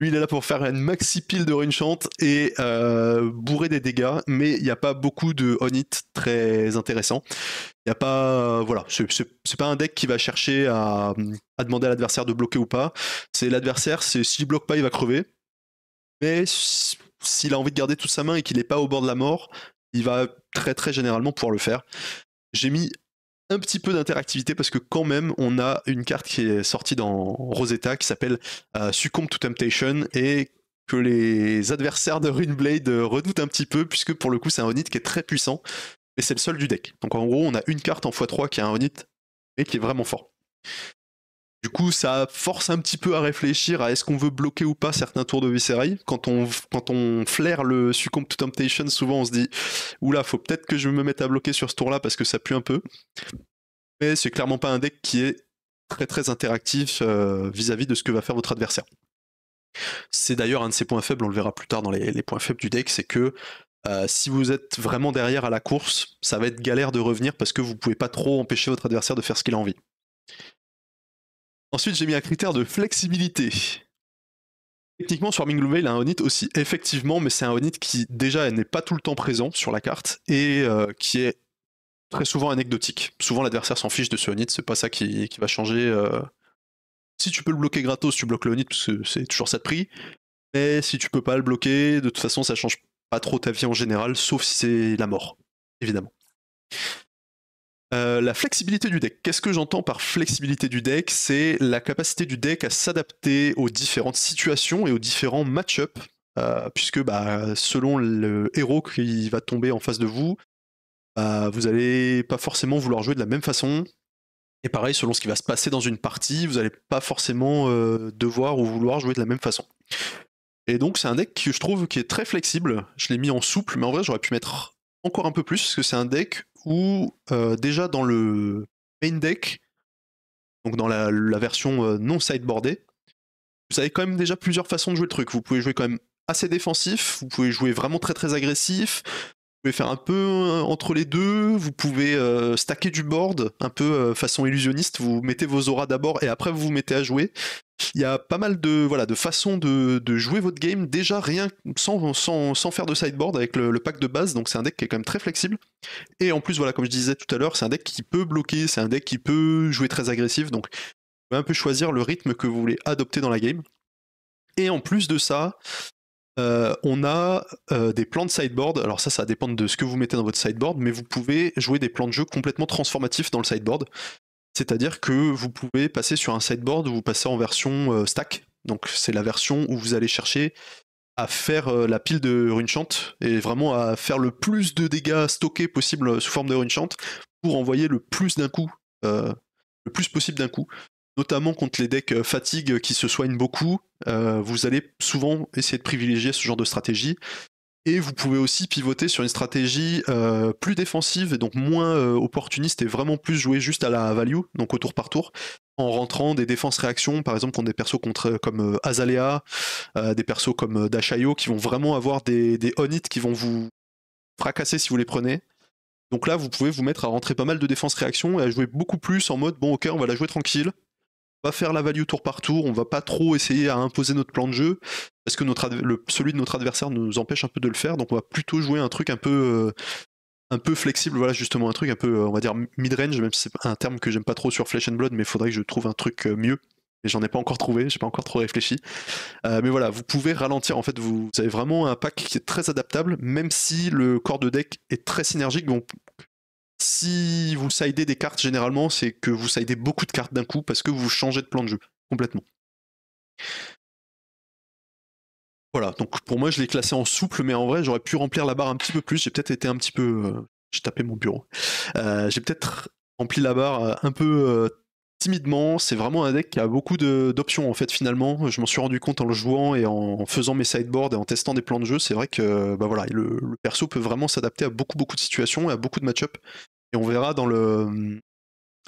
Lui, il est là pour faire une maxi pile de runchant et euh, bourrer des dégâts, mais il n'y a pas beaucoup de on-hit très intéressant. Il y a pas. Euh, voilà, c'est pas un deck qui va chercher à, demander à l'adversaire de bloquer ou pas. C'est l'adversaire, s'il bloque pas, il va crever. Mais s'il a envie de garder toute sa main et qu'il n'est pas au bord de la mort, il va très très généralement pouvoir le faire. J'ai mis un petit peu d'interactivité parce que quand même on a une carte qui est sortie dans Rosetta qui s'appelle euh, Succombe to Temptation et que les adversaires de Runeblade euh, redoutent un petit peu puisque pour le coup c'est un Onit qui est très puissant et c'est le seul du deck. Donc en gros on a une carte en x3 qui est un Onit et qui est vraiment fort. Du coup, ça force un petit peu à réfléchir à est-ce qu'on veut bloquer ou pas certains tours de Viserai. Quand on, quand on flaire le Succombe to Temptation, souvent on se dit Oula, faut peut-être que je me mette à bloquer sur ce tour-là parce que ça pue un peu. Mais c'est clairement pas un deck qui est très très interactif euh, vis-à-vis de ce que va faire votre adversaire. C'est d'ailleurs un de ses points faibles, on le verra plus tard dans les, points faibles du deck, c'est que euh, si vous êtes vraiment derrière à la course, ça va être galère de revenir parce que vous pouvez pas trop empêcher votre adversaire de faire ce qu'il a envie. Ensuite, j'ai mis un critère de flexibilité. Techniquement, Swarming Blue il a un Onit aussi, effectivement, mais c'est un Onit qui, déjà, n'est pas tout le temps présent sur la carte et euh, qui est très souvent anecdotique. Souvent, l'adversaire s'en fiche de ce Onit, c'est pas ça qui, va changer. Euh. Si tu peux le bloquer gratos, tu bloques le Onit, parce que c'est toujours ça de prix. Mais si tu peux pas le bloquer, de toute façon, ça change pas trop ta vie en général, sauf si c'est la mort, évidemment. Euh, la flexibilité du deck. Qu'est-ce que j'entends par flexibilité du deck C'est la capacité du deck à s'adapter aux différentes situations et aux différents match-up, euh, puisque bah, selon le héros qui va tomber en face de vous, bah, vous n'allez pas forcément vouloir jouer de la même façon. Et pareil, selon ce qui va se passer dans une partie, vous n'allez pas forcément euh, devoir ou vouloir jouer de la même façon. Et donc c'est un deck que je trouve qui est très flexible. Je l'ai mis en souple, mais en vrai j'aurais pu mettre encore un peu plus, parce que c'est un deck ou euh, déjà dans le main deck, donc dans la, la version euh, non sideboardée, vous avez quand même déjà plusieurs façons de jouer le truc. Vous pouvez jouer quand même assez défensif, vous pouvez jouer vraiment très très agressif, pouvez faire un peu euh, entre les deux, vous pouvez euh, stacker du board, un peu euh, façon illusionniste, vous mettez vos auras d'abord et après vous vous mettez à jouer. Il y a pas mal de, voilà, de façons de, jouer votre game, déjà rien sans, sans, sans faire de sideboard avec le, pack de base, donc c'est un deck qui est quand même très flexible. Et en plus, voilà, comme je disais tout à l'heure, c'est un deck qui peut bloquer, c'est un deck qui peut jouer très agressif, donc vous pouvez un peu choisir le rythme que vous voulez adopter dans la game. Et en plus de ça, euh, on a euh, des plans de sideboard. Alors ça, ça dépend de ce que vous mettez dans votre sideboard, mais vous pouvez jouer des plans de jeu complètement transformatifs dans le sideboard. C'est-à-dire que vous pouvez passer sur un sideboard où vous passez en version euh, stack. Donc c'est la version où vous allez chercher à faire la pile de runechant et vraiment à faire le plus de dégâts stockés possible sous forme de runechant pour envoyer le plus d'un coup, le plus possible d'un coup notamment contre les decks euh, fatigue qui se soignent beaucoup, euh, vous allez souvent essayer de privilégier ce genre de stratégie. Et vous pouvez aussi pivoter sur une stratégie euh, plus défensive et donc moins opportuniste et vraiment plus jouer juste à la value, donc au tour par tour, en rentrant des défenses-réactions, par exemple contre des persos comme Azalea, des persos comme Dashaio qui vont vraiment avoir des, des on qui vont vous fracasser si vous les prenez. Donc là, vous pouvez vous mettre à rentrer pas mal de défenses réactions et à jouer beaucoup plus en mode bon, ok, on va la jouer tranquille, va faire la value tour par tour, on va pas trop essayer à imposer notre plan de jeu, parce que notre celui de notre adversaire nous empêche un peu de le faire, donc on va plutôt jouer un truc un peu, euh, un peu flexible, voilà justement un truc un peu, euh, on va dire mid-range, même si c'est un terme que j'aime pas trop sur Flesh and Blood, mais il faudrait que je trouve un truc euh, mieux. Et j'en ai pas encore trouvé, j'ai pas encore trop réfléchi. mais voilà, vous pouvez ralentir. En fait, vous, avez vraiment un pack qui est très adaptable, même si le corps de deck est très synergique. Si vous sidez des cartes, généralement, c'est que vous sidez beaucoup de cartes d'un coup parce que vous changez de plan de jeu complètement. Voilà, donc pour moi, je l'ai classé en souple, mais en vrai, j'aurais pu remplir la barre un petit peu plus. J'ai peut-être été un petit peu. Euh, j'ai tapé mon bureau. Euh, j'ai peut-être rempli la barre euh, un peu timidement. C'est vraiment un deck qui a beaucoup d'options, en fait, finalement. Je m'en suis rendu compte en le jouant et en faisant mes sideboards et en testant des plans de jeu. C'est vrai que bah voilà, le, perso peut vraiment s'adapter à beaucoup, beaucoup de situations et à beaucoup de match-up. Et on verra dans le,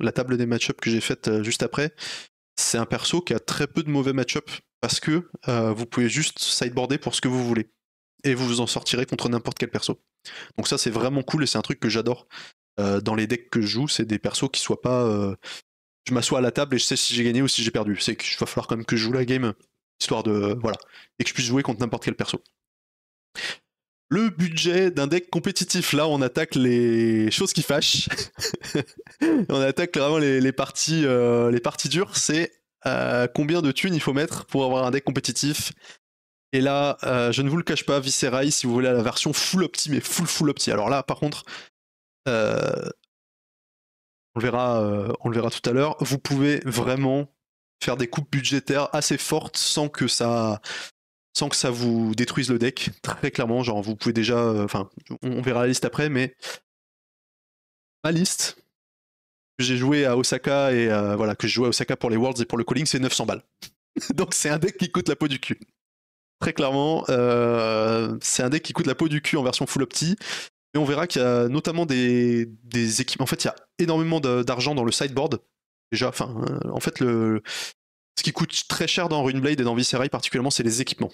la table des match-ups que j'ai faite euh, juste après. C'est un perso qui a très peu de mauvais match-up parce que euh, vous pouvez juste sideboarder pour ce que vous voulez. Et vous vous en sortirez contre n'importe quel perso. Donc ça c'est vraiment cool et c'est un truc que j'adore. Euh, dans les decks que je joue, c'est des persos qui soient pas... je m'assois à la table et je sais si j'ai gagné ou si j'ai perdu. C'est qu'il va falloir quand même que je joue la game, histoire de... Voilà. Et que je puisse jouer contre n'importe quel perso le budget d'un deck compétitif. Là, on attaque les choses qui fâchent. (laughs) on attaque vraiment les, parties, euh, les parties dures. C'est euh, combien de thunes il faut mettre pour avoir un deck compétitif. Et là, euh, je ne vous le cache pas, Viscerai, si vous voulez la version full opti, mais full full opti. Alors là, par contre, on verra, on le verra tout à l'heure. Vous pouvez vraiment faire des coupes budgétaires assez fortes sans que ça, sans que ça vous détruise le deck, très clairement. Genre, vous pouvez déjà. Euh, enfin, on verra la liste après, mais. Ma liste, que j'ai joué à Osaka et euh, voilà, que je joué à Osaka pour les Worlds et pour le calling, c'est 900 balles. (laughs) Donc c'est un deck qui coûte la peau du cul. Très clairement, euh, c'est un deck qui coûte la peau du cul en version full opti. Et on verra qu'il y a notamment des, des équipes. En fait, il y a énormément d'argent dans le sideboard. Déjà, enfin, en fait, le, ce qui coûte très cher dans Runeblade et dans Viscerai particulièrement, c'est les équipements.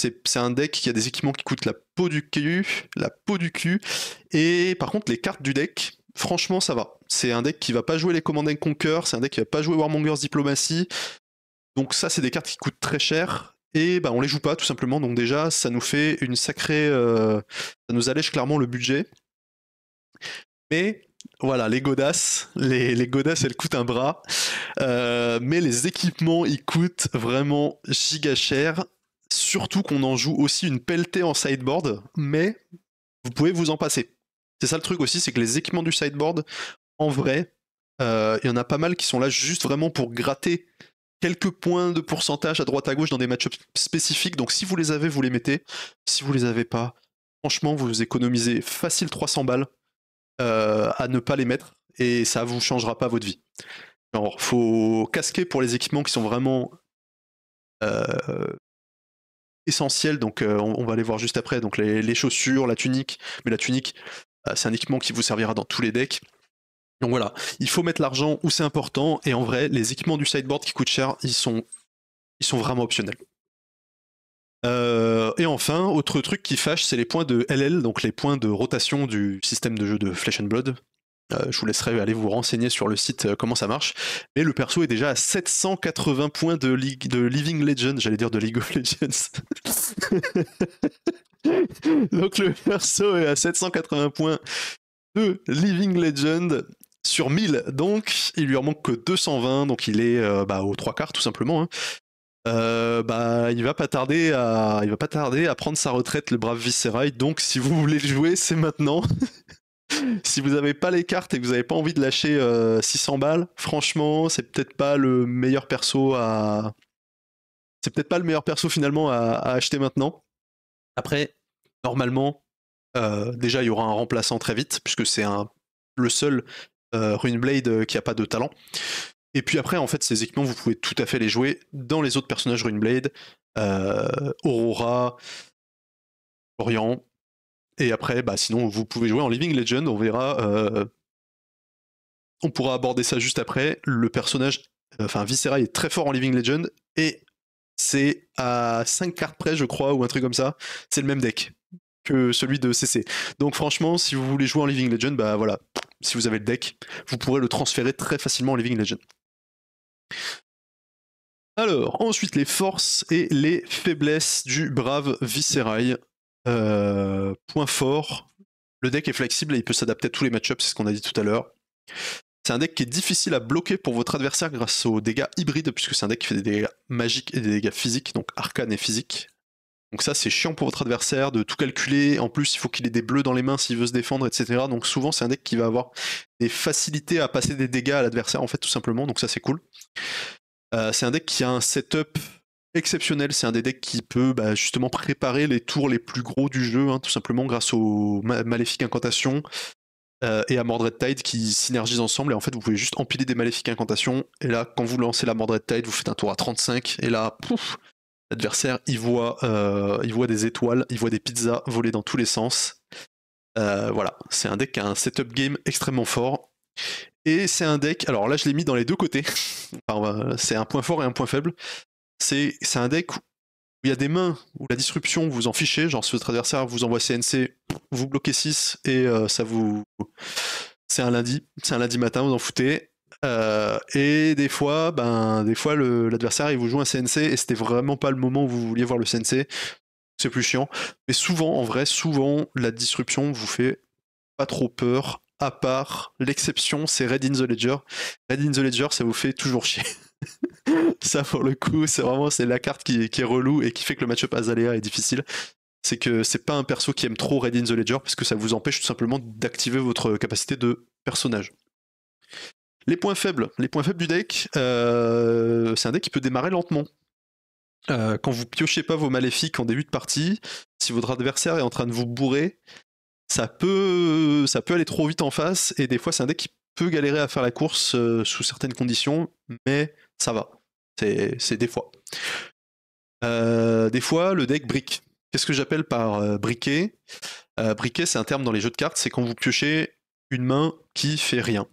C'est un deck qui a des équipements qui coûtent la peau du cul, la peau du cul. Et par contre, les cartes du deck, franchement, ça va. C'est un deck qui va pas jouer les Command Conquer, c'est un deck qui va pas jouer Warmonger's Diplomacy. Donc ça, c'est des cartes qui coûtent très cher et bah, on les joue pas tout simplement. Donc déjà, ça nous fait une sacrée, euh, ça nous allège clairement le budget. Mais voilà, les godasses. Les, godasses, elles coûtent un bras. Euh, mais les équipements, ils coûtent vraiment giga cher. Surtout qu'on en joue aussi une pelletée en sideboard, mais vous pouvez vous en passer. C'est ça le truc aussi, c'est que les équipements du sideboard, en vrai, euh, il y en a pas mal qui sont là juste vraiment pour gratter quelques points de pourcentage à droite à gauche dans des matchups spécifiques. Donc si vous les avez, vous les mettez. Si vous les avez pas, franchement, vous économisez facile 300 balles euh, à ne pas les mettre et ça vous changera pas votre vie. il faut casquer pour les équipements qui sont vraiment euh, essentiels. Donc, euh, on, va les voir juste après. Donc, les, chaussures, la tunique. Mais la tunique, c'est un équipement qui vous servira dans tous les decks. Donc voilà, il faut mettre l'argent où c'est important. Et en vrai, les équipements du sideboard qui coûtent cher, ils sont, ils sont vraiment optionnels. Euh, et enfin, autre truc qui fâche, c'est les points de LL, donc les points de rotation du système de jeu de Flesh and Blood. Euh, je vous laisserai aller vous renseigner sur le site euh, comment ça marche. Mais le perso est déjà à 780 points de, de Living Legend, j'allais dire de League of Legends. (laughs) donc le perso est à 780 points de Living Legend sur 1000. Donc il lui en manque que 220, donc il est bah, aux trois quarts tout simplement. Hein. Euh, bah, il va pas tarder à, il va pas tarder à prendre sa retraite, le brave viscéral. Donc, si vous voulez le jouer, c'est maintenant. (laughs) si vous n'avez pas les cartes et que vous n'avez pas envie de lâcher 600 euh, balles, franchement, c'est peut-être pas le meilleur perso à. C'est peut-être pas le meilleur perso finalement à, acheter maintenant. Après, normalement, euh, déjà il y aura un remplaçant très vite puisque c'est un le seul Runeblade qui a pas de talent. Et puis après, en fait, ces équipements, vous pouvez tout à fait les jouer dans les autres personnages Runeblade, euh, Aurora, Orient. Et après, bah, sinon, vous pouvez jouer en Living Legend, on verra. Euh, on pourra aborder ça juste après. Le personnage, euh, enfin, Viscera est très fort en Living Legend et c'est à 5 cartes près, je crois, ou un truc comme ça. C'est le même deck que celui de CC. Donc, franchement, si vous voulez jouer en Living Legend, bah voilà, si vous avez le deck, vous pourrez le transférer très facilement en Living Legend. Alors, ensuite les forces et les faiblesses du brave Viscerail. Euh, point fort, le deck est flexible et il peut s'adapter à tous les matchups, c'est ce qu'on a dit tout à l'heure. C'est un deck qui est difficile à bloquer pour votre adversaire grâce aux dégâts hybrides, puisque c'est un deck qui fait des dégâts magiques et des dégâts physiques, donc arcane et physique. Donc ça, c'est chiant pour votre adversaire de tout calculer. En plus, il faut qu'il ait des bleus dans les mains s'il veut se défendre, etc. Donc souvent, c'est un deck qui va avoir des facilités à passer des dégâts à l'adversaire, en fait, tout simplement. Donc ça, c'est cool. Euh, c'est un deck qui a un setup exceptionnel. C'est un des decks qui peut bah, justement préparer les tours les plus gros du jeu, hein, tout simplement grâce aux maléfiques incantations euh, et à Mordred Tide qui synergisent ensemble. Et en fait, vous pouvez juste empiler des maléfiques incantations. Et là, quand vous lancez la Mordred Tide, vous faites un tour à 35. Et là, pouf, L'adversaire, il, voit, euh, il voit des étoiles, il voit des pizzas voler dans tous les sens. Euh, voilà, c'est un deck qui a un setup game extrêmement fort. Et c'est un deck, alors là je l'ai mis dans les deux côtés, (laughs) euh, c'est un point fort et un point faible. C'est un deck où il y a des mains où la disruption vous en fichez, genre si votre adversaire vous envoie CNC, vous bloquez 6 et ça vous. C'est un lundi, c'est un lundi matin, vous en foutez. Euh, et des fois, ben, des fois l'adversaire il vous joue un CNC et c'était vraiment pas le moment où vous vouliez voir le CNC. C'est plus chiant. Mais souvent, en vrai, souvent la disruption vous fait pas trop peur. À part l'exception, c'est Red in the Ledger. Red in the Ledger, ça vous fait toujours chier. (laughs) ça pour le coup, c'est vraiment c'est la carte qui, est relou et qui fait que le matchup up Azalea est difficile c'est que c'est pas un perso qui aime trop Red in the Ledger parce que ça vous empêche tout simplement d'activer votre capacité de personnage. Les points faibles. Les points faibles du deck, euh, c'est un deck qui peut démarrer lentement. Euh, quand vous piochez pas vos maléfiques en début de partie, si votre adversaire est en train de vous bourrer, ça peut, ça peut aller trop vite en face, et des fois c'est un deck qui peut galérer à faire la course euh, sous certaines conditions, mais ça va. C'est des fois. des fois, le deck brique. Qu'est-ce que j'appelle par briquet Briquet, c'est un terme dans les jeux de cartes, c'est quand vous piochez une main qui fait rien.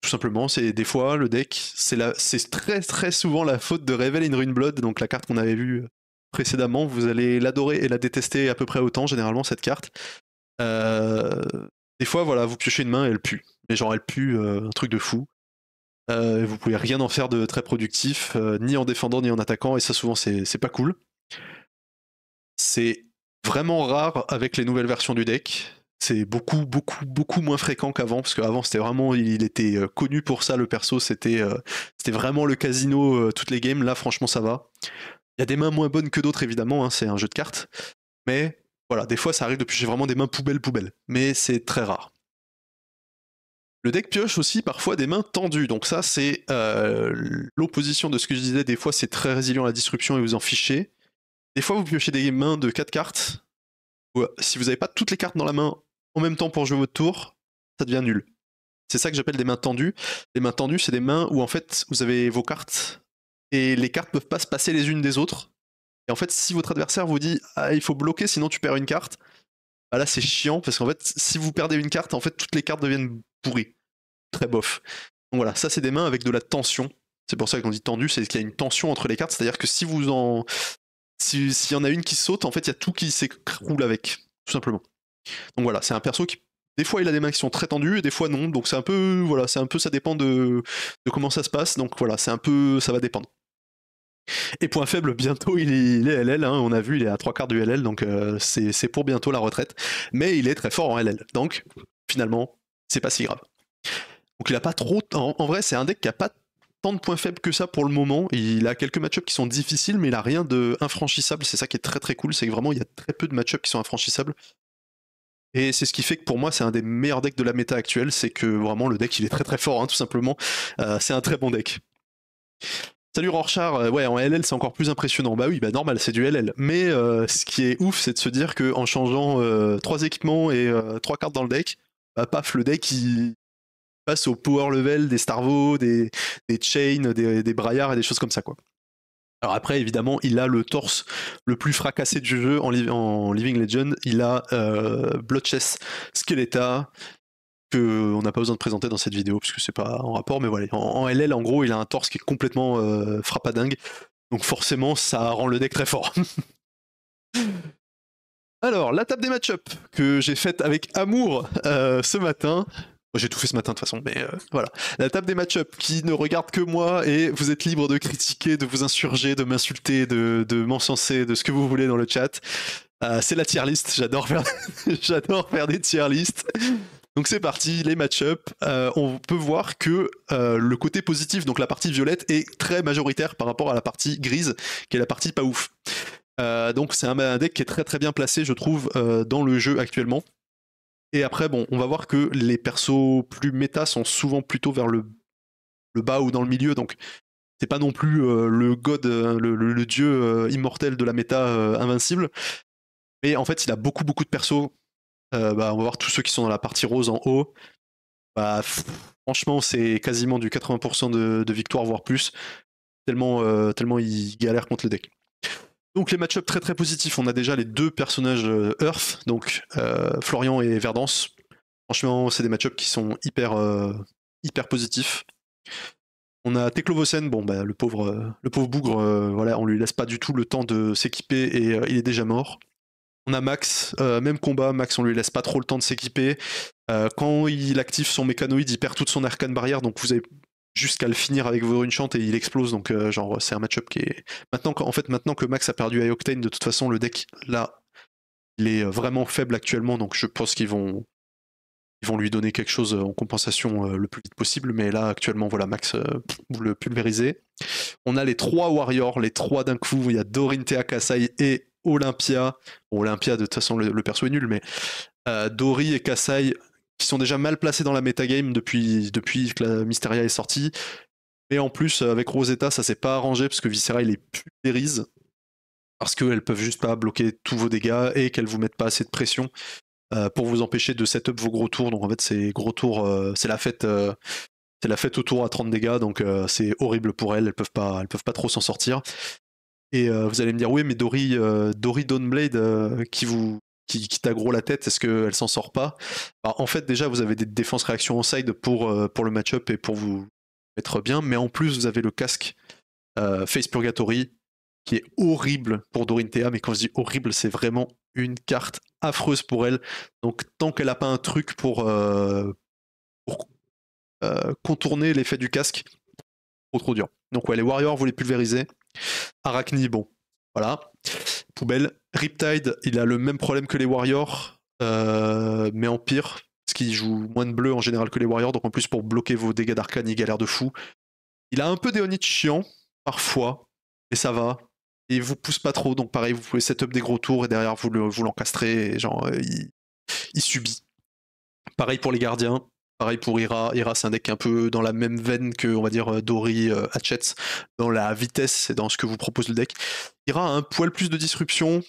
Tout simplement, c'est des fois le deck, c'est très très souvent la faute de Revel in Blood, donc la carte qu'on avait vue euh, précédemment. Vous allez l'adorer et la détester à peu près autant généralement cette carte. Euh, des fois, voilà, vous piochez une main et elle pue. Mais genre elle pue euh, un truc de fou. vous pouvez rien en faire de très productif, ni en défendant ni en attaquant, et ça souvent c'est pas cool. C'est vraiment rare avec les nouvelles versions du deck c'est beaucoup beaucoup beaucoup moins fréquent qu'avant parce qu'avant c'était vraiment il, était euh, connu pour ça le perso c'était euh, c'était vraiment le casino euh, toutes les games là franchement ça va il y a des mains moins bonnes que d'autres évidemment hein, c'est un jeu de cartes mais voilà des fois ça arrive de piocher vraiment des mains poubelles poubelles mais c'est très rare le deck pioche aussi parfois des mains tendues donc ça c'est l'opposition de ce que je disais des fois c'est très résilient à la disruption et vous en fichez des fois vous piochez des mains de 4 cartes si vous n'avez pas toutes les cartes dans la main en même temps pour jouer votre tour, ça devient nul. C'est ça que j'appelle des mains tendues. Les mains tendues, c'est des mains où en fait vous avez vos cartes et les cartes peuvent pas se passer les unes des autres. Et en fait, si votre adversaire vous dit ah, il faut bloquer sinon tu perds une carte, bah là c'est chiant parce qu'en fait si vous perdez une carte, en fait toutes les cartes deviennent pourries. très bof. Donc voilà, ça c'est des mains avec de la tension. C'est pour ça qu'on dit tendu, c'est qu'il y a une tension entre les cartes. C'est-à-dire que si vous en s'il y en a une qui saute, en fait il y a tout qui s'écroule avec, tout simplement. Donc voilà, c'est un perso qui des fois il a des mains qui sont très tendues et des fois non. Donc c'est un peu voilà, c'est un peu ça dépend de, comment ça se passe. Donc voilà, c'est un peu ça va dépendre. Et point faible, bientôt il est, LL, hein. on a vu, il est à trois quarts du LL, donc euh, c'est pour bientôt la retraite. Mais il est très fort en LL, donc finalement, c'est pas si grave. Donc il a pas trop. En, vrai, c'est un deck qui a pas tant de points faibles que ça pour le moment. Il a quelques match qui sont difficiles, mais il a rien de infranchissable. C'est ça qui est très très cool, c'est que vraiment il y a très peu de match qui sont infranchissables. Et c'est ce qui fait que pour moi, c'est un des meilleurs decks de la méta actuelle. C'est que vraiment, le deck, il est très très fort, hein, tout simplement. Euh, c'est un très bon deck. Salut Rorschach, euh, ouais, en LL c'est encore plus impressionnant. Bah oui, bah normal, c'est du LL. Mais euh, ce qui est ouf, c'est de se dire qu'en changeant 3 équipements et 3 cartes dans le deck, bah paf, le deck il passe au power level des Starvo, des, des Chain, des, des et des choses comme ça quoi. Alors après, évidemment, il a le torse le plus fracassé du jeu en, Living Legend. Il a euh, Bloodchess Skeletta, que on n'a pas besoin de présenter dans cette vidéo, puisque c'est pas en rapport, mais voilà. En, LL, en gros, il a un torse qui est complètement euh, frappadingue. Donc forcément, ça rend le deck très fort. (laughs) Alors, la table des match-up que j'ai faite avec amour euh, ce matin. J'ai tout fait ce matin de toute façon, mais euh, voilà. La table des match-up qui ne regarde que moi et vous êtes libre de critiquer, de vous insurger, de m'insulter, de, de m'encenser, de ce que vous voulez dans le chat. Euh, c'est la tier list, j'adore faire, (laughs) j'adore des tier list. Donc c'est parti, les match-up. Euh, on peut voir que le côté positif, donc la partie violette, est très majoritaire par rapport à la partie grise, qui est la partie pas ouf. donc c'est un, deck qui est très très bien placé, je trouve, dans le jeu actuellement. Et après, bon, on va voir que les persos plus méta sont souvent plutôt vers le, bas ou dans le milieu, donc c'est pas non plus euh, le god, euh, le, dieu euh, immortel de la méta invincible. Mais en fait, il a beaucoup, beaucoup de persos. Bah, on va voir tous ceux qui sont dans la partie rose en haut. Bah, franchement, c'est quasiment du 80% de, victoire, voire plus. Tellement, tellement ils galèrent contre le deck. Donc les match très très positifs. On a déjà les deux personnages euh, Earth, donc euh, Florian et Verdance. Franchement, c'est des match-ups qui sont hyper, euh, hyper positifs. On a Teklovosen, bon bah, le pauvre, le pauvre bougre, voilà, on lui laisse pas du tout le temps de s'équiper et il est déjà mort. On a Max, même combat, Max on lui laisse pas trop le temps de s'équiper. quand il active son mécanoïde, il perd toute son arcane barrière, donc vous avez jusqu'à le finir avec chante et il explose. Donc, euh, genre, c'est un match-up qui est. Maintenant, fait, maintenant que Max a perdu High de toute façon, le deck, là, il est euh, vraiment faible actuellement. Donc, je pense qu'ils vont. Ils vont lui donner quelque chose euh, en compensation le plus vite possible, mais là actuellement, voilà, Max, vous le pulvérisez. On a les trois Warriors, les trois d'un coup. Il y a Dorin Kasai et Olympia. Olympia, de toute façon, le, perso est nul, mais Dory et Kasai, qui sont déjà mal placés dans la metagame depuis, depuis que la Mysteria est sortie. Et en plus, avec Rosetta, ça s'est pas arrangé parce que Viscera, il plus dérise, Parce qu'elles peuvent juste pas bloquer tous vos dégâts et qu'elles vous mettent pas assez de pression euh, pour vous empêcher de setup vos gros tours. Donc en fait, c'est gros tours, euh, euh, c'est la fête. autour c'est la fête à 30 dégâts, donc c'est horrible pour elles, elles peuvent pas, elles peuvent pas trop s'en sortir. Et vous allez me dire, oui, mais Dory, Dory Dawnblade, qui vous qui, qui la tête, est-ce qu'elle s'en sort pas bah, En fait, déjà, vous avez des défenses réactions en side pour, euh, pour le match-up et pour vous mettre bien, mais en plus, vous avez le casque euh, Face Purgatory qui est horrible pour Dorinthea, mais quand je dis horrible, c'est vraiment une carte affreuse pour elle. Donc, tant qu'elle n'a pas un truc pour, euh, contourner l'effet du casque, trop trop dur. Donc, ouais, les Warriors, vous les pulvérisez. Arachni, bon, voilà. Riptide, il a le même problème que les Warriors, euh, mais en pire, parce qu'il joue moins de bleu en général que les Warriors, donc en plus pour bloquer vos dégâts d'arcane, il galère de fou. Il a un peu des Onits chiants, parfois, mais ça va. Et il vous pousse pas trop, donc pareil, vous pouvez setup des gros tours et derrière vous l'encastrez, et genre, euh, il subit. Pareil pour les gardiens, Pareil pour Ira. Ira, c'est un deck un peu dans la même veine que, on va dire, euh, Dory, euh, Hatchet, dans la vitesse et dans ce que vous propose le deck. Ira a un poil plus de disruption,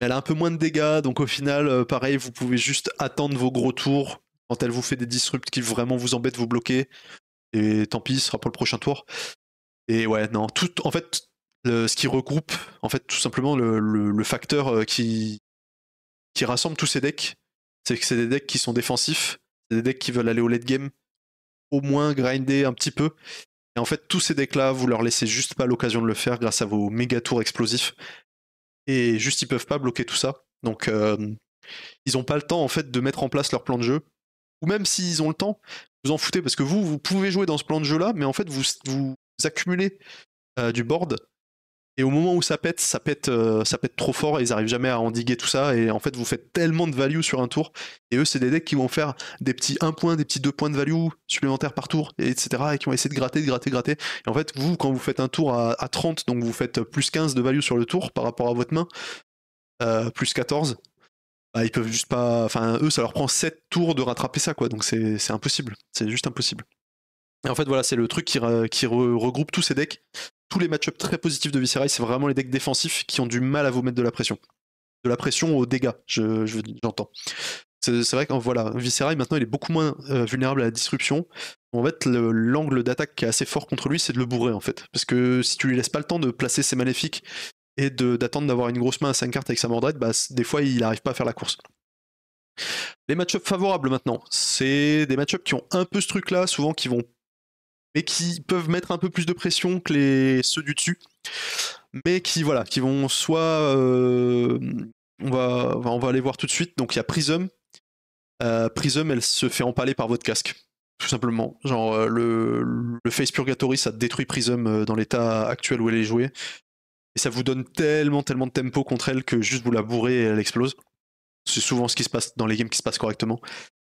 elle a un peu moins de dégâts, donc au final, euh, pareil, vous pouvez juste attendre vos gros tours quand elle vous fait des disrupts qui vraiment vous embêtent, vous bloquer, Et tant pis, ce sera pour le prochain tour. Et ouais, non, tout, en fait, ce qui regroupe, en fait, tout simplement le, le facteur qui, qui rassemble tous ces decks, c'est que c'est des decks qui sont défensifs c'est des decks qui veulent aller au late game, au moins grinder un petit peu. Et en fait, tous ces decks-là, vous leur laissez juste pas l'occasion de le faire grâce à vos méga tours explosifs. Et juste, ils peuvent pas bloquer tout ça. Donc, euh, ils ont pas le temps, en fait, de mettre en place leur plan de jeu. Ou même s'ils ont le temps, vous en foutez parce que vous, vous pouvez jouer dans ce plan de jeu-là, mais en fait, vous, vous accumulez euh, du board et au moment où ça pète, ça pète, euh, ça pète trop fort et ils n'arrivent jamais à endiguer tout ça. Et en fait, vous faites tellement de value sur un tour. Et eux, c'est des decks qui vont faire des petits 1 point, des petits 2 points de value supplémentaires par tour, etc. Et qui vont essayer de gratter, de gratter, de gratter. Et en fait, vous, quand vous faites un tour à, 30, donc vous faites plus 15 de value sur le tour par rapport à votre main, euh, plus 14, bah, ils peuvent juste pas. Enfin, eux, ça leur prend 7 tours de rattraper ça, quoi. Donc c'est impossible. C'est juste impossible. Et en fait, voilà, c'est le truc qui, euh, regroupe tous ces decks tous les matchups très positifs de Viscerai, c'est vraiment les decks défensifs qui ont du mal à vous mettre de la pression. De la pression aux dégâts, j'entends. Je, j'entends. c'est vrai qu'en voilà, Viscerai maintenant il est beaucoup moins euh, vulnérable à la disruption. En fait, l'angle d'attaque qui est assez fort contre lui, c'est de le bourrer en fait. Parce que si tu lui laisses pas le temps de placer ses maléfiques et d'attendre d'avoir une grosse main à 5 cartes avec sa mordred, bah, des fois il n'arrive pas à faire la course. Les match favorables maintenant, c'est des match qui ont un peu ce truc-là, souvent qui vont mais qui peuvent mettre un peu plus de pression que les, ceux du dessus, mais qui voilà, qui vont soit euh, on va on va aller voir tout de suite. Donc il y a Prism. Euh, Prism, elle se fait empaler par votre casque, tout simplement. Genre euh, le, Face Purgatory, ça détruit Prism dans l'état actuel où elle est jouée. Et ça vous donne tellement, tellement de tempo contre elle que juste vous la bourrez et elle explose. C'est souvent ce qui se passe dans les games qui se passe correctement.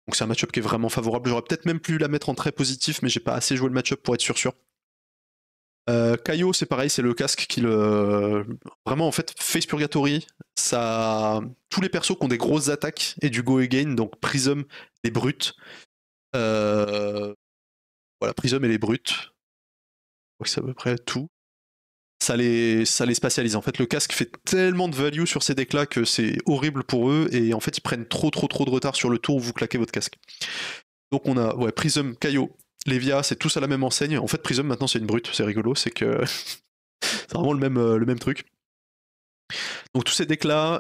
Donc c'est un match-up qui est vraiment favorable. J'aurais peut-être même pu la mettre en très positif, mais j'ai pas assez joué le match-up pour être sûr sûr. Euh, c'est pareil, c'est le casque qui le. Vraiment, en fait, Face Purgatory, ça. Tous les persos qui ont des grosses attaques et du go again, donc Prism, les brutes. Euh, voilà, Prism et les brutes. C'est à peu près tout ça les, ça les spatialise. En fait, le casque fait tellement de value sur ces decks-là que c'est horrible pour eux et en fait, ils prennent trop, trop, trop de retard sur le tour où vous claquez votre casque. Donc, on a ouais, Prism, Caillot, Levia, c'est tous à la même enseigne. En fait, Prism, maintenant, c'est une brute, c'est rigolo, c'est que (laughs) c'est vraiment le même, euh, le même truc. Donc, tous ces decks-là,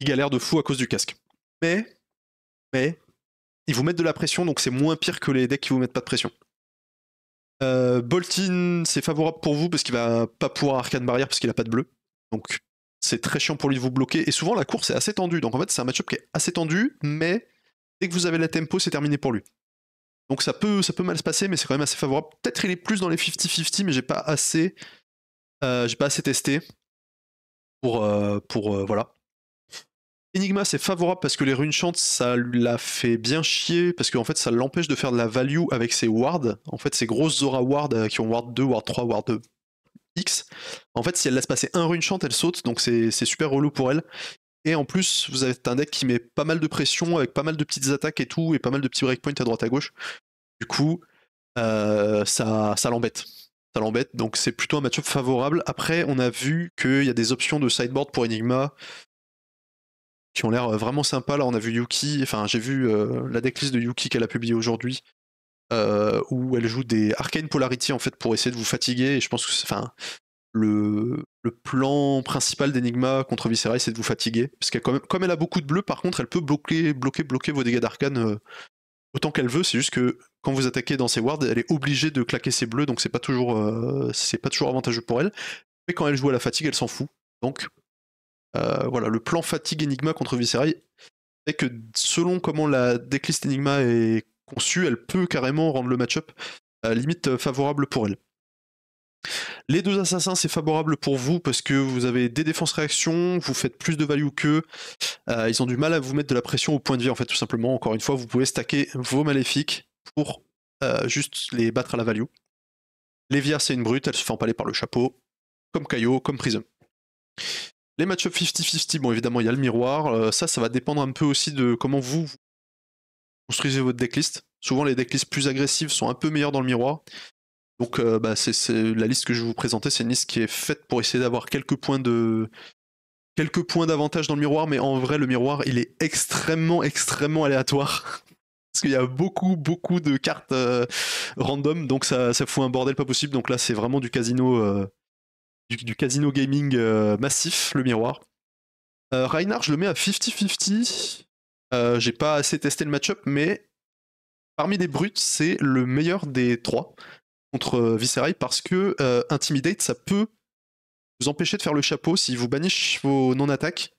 ils galèrent de fou à cause du casque. Mais, mais, ils vous mettent de la pression, donc c'est moins pire que les decks qui vous mettent pas de pression. Euh, Boltin, c'est favorable pour vous parce qu'il va pas pouvoir arcane barrière parce qu'il a pas de bleu. Donc c'est très chiant pour lui de vous bloquer. Et souvent la course est assez tendue. Donc en fait c'est un match-up qui est assez tendu, mais dès que vous avez la tempo, c'est terminé pour lui. Donc ça peut, ça peut mal se passer, mais c'est quand même assez favorable. Peut-être il est plus dans les 50-50, mais j'ai pas assez. Euh, j'ai pas assez testé pour, euh, pour euh, voilà. Enigma, c'est favorable parce que les runes chantes, ça l'a fait bien chier, parce qu'en fait, ça l'empêche de faire de la value avec ses wards. En fait, ses grosses aura wards euh, qui ont ward 2, ward 3, ward 2. X. En fait, si elle laisse passer un rune chant, elle saute, donc c'est super relou pour elle. Et en plus, vous avez un deck qui met pas mal de pression, avec pas mal de petites attaques et tout, et pas mal de petits breakpoints à droite à gauche. Du coup, euh, ça, ça l'embête. Ça l'embête, donc c'est plutôt un match-up favorable. Après, on a vu qu'il y a des options de sideboard pour Enigma qui ont l'air euh, vraiment sympas. Là, on a vu Yuki, enfin, j'ai vu euh, la decklist de Yuki qu'elle a publiée aujourd'hui, euh, où elle joue des Arcane Polarity en fait pour essayer de vous fatiguer. Et je pense que enfin, le, le plan principal d'Enigma contre Viscerai, c'est de vous fatiguer. Parce que comme, elle a beaucoup de bleus, par contre, elle peut bloquer, bloquer, bloquer vos dégâts d'arcane autant qu'elle veut. C'est juste que quand vous attaquez dans ses wards, elle est obligée de claquer ses bleus, donc c'est pas toujours, c'est pas toujours avantageux pour elle. Mais quand elle joue à la fatigue, elle s'en fout. Donc euh, voilà, le plan fatigue Enigma contre Viserai c'est que selon comment la decklist Enigma est conçue, elle peut carrément rendre le match-up euh, limite euh, favorable pour elle. Les deux assassins, c'est favorable pour vous parce que vous avez des défenses réactions, vous faites plus de value qu'eux. ils ont du mal à vous mettre de la pression au point de vie, en fait, tout simplement. Encore une fois, vous pouvez stacker vos maléfiques pour juste les battre à la value. Lévia, c'est une brute, elle se fait empaler par le chapeau, comme Caillot, comme prison les match ups 50-50, bon évidemment il y a le miroir, euh, ça ça va dépendre un peu aussi de comment vous, construisez votre decklist. Souvent les decklists plus agressives sont un peu meilleures dans le miroir. Donc euh, bah, c'est, la liste que je vais vous présenter, c'est une liste qui est faite pour essayer d'avoir quelques points de quelques points d'avantage dans le miroir, mais en vrai le miroir il est extrêmement extrêmement aléatoire. (laughs) Parce qu'il y a beaucoup, beaucoup de cartes euh, random, donc ça, ça fout un bordel pas possible. Donc là, c'est vraiment du casino du, casino gaming euh, massif, le miroir. Euh, Reinhardt, je le mets à 50-50. Euh, j'ai pas assez testé le match-up, mais parmi les brutes, c'est le meilleur des trois contre Viscerai parce que Intimidate, ça peut vous empêcher de faire le chapeau si vous bannissez vos non-attaques.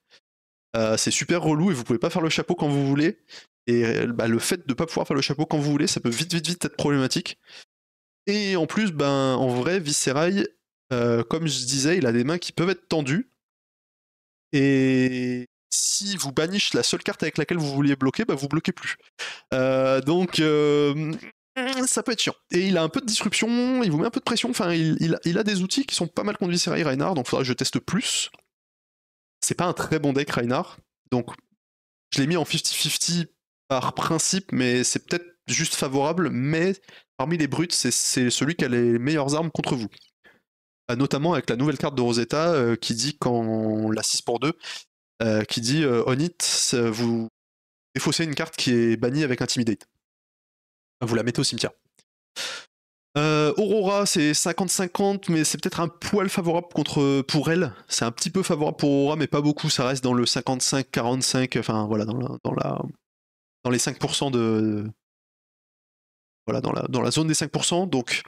c'est super relou et vous pouvez pas faire le chapeau quand vous voulez. Et bah, le fait de pas pouvoir faire le chapeau quand vous voulez, ça peut vite, vite, vite être problématique. Et en plus, ben, en vrai, Viscerai, euh, comme je disais, il a des mains qui peuvent être tendues. Et si vous bannissez la seule carte avec laquelle vous vouliez bloquer, bah vous bloquez plus. Euh, donc euh, ça peut être chiant. Et il a un peu de disruption, il vous met un peu de pression. Enfin, il, a des outils qui sont pas mal conduits Reinhardt, donc il faudrait que je teste plus. C'est pas un très bon deck Reinhardt, donc je l'ai mis en 50-50 par principe, mais c'est peut-être juste favorable. Mais parmi les brutes, c'est celui qui a les meilleures armes contre vous. Ah, notamment avec la nouvelle carte de Rosetta euh, qui dit quand la 6 pour 2, euh, qui dit euh, onit on it, vous défaussez une carte qui est bannie avec Intimidate. Vous la mettez au cimetière. Aurora, c'est 50-50, mais c'est peut-être un poil favorable contre, pour elle. C'est un petit peu favorable pour Aurora, mais pas beaucoup. Ça reste dans le 55-45, enfin voilà, dans, la, dans, la, dans les 5% de. Voilà, dans la, dans la zone des 5%. Donc,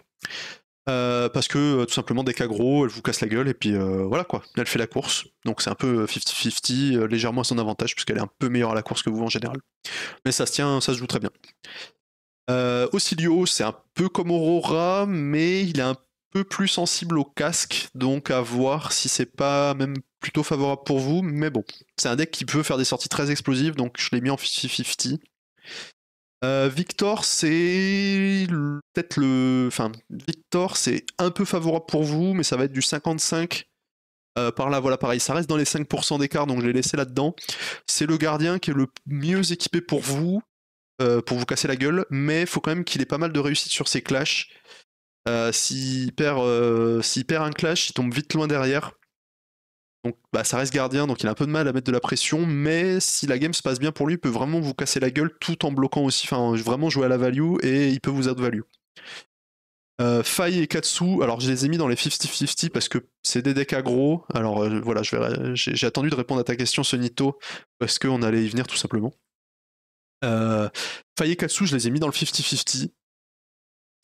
euh, parce que euh, tout simplement, des cas gros, elle vous casse la gueule et puis euh, voilà quoi. Elle fait la course. Donc c'est un peu 50-50, légèrement à son avantage, puisqu'elle est un peu meilleure à la course que vous en général. Mais ça se tient, ça se joue très bien. Euh, c'est un peu comme Aurora, mais il est un peu plus sensible au casque, donc à voir si c'est pas même plutôt favorable pour vous. Mais bon, c'est un deck qui peut faire des sorties très explosives, donc je l'ai mis en 50-50. Euh, Victor, c'est peut-être le. Enfin, Victor, c'est un peu favorable pour vous, mais ça va être du 55 euh, par là. Voilà, pareil, ça reste dans les 5% d'écart, donc je l'ai laissé là-dedans. C'est le gardien qui est le mieux équipé pour vous, euh, pour vous casser la gueule, mais il faut quand même qu'il ait pas mal de réussite sur ses clashs. s'il perd, perd un clash, il tombe vite loin derrière. Donc bah, ça reste gardien, donc il a un peu de mal à mettre de la pression, mais si la game se passe bien pour lui, il peut vraiment vous casser la gueule tout en bloquant aussi, enfin vraiment jouer à la value et il peut vous être value euh, Faille et Katsu, alors je les ai mis dans les 50-50 parce que c'est des decks agro Alors euh, voilà, j'ai attendu de répondre à ta question, Sonito, parce qu'on allait y venir tout simplement. Euh, Faille et Katsu, je les ai mis dans le 50-50.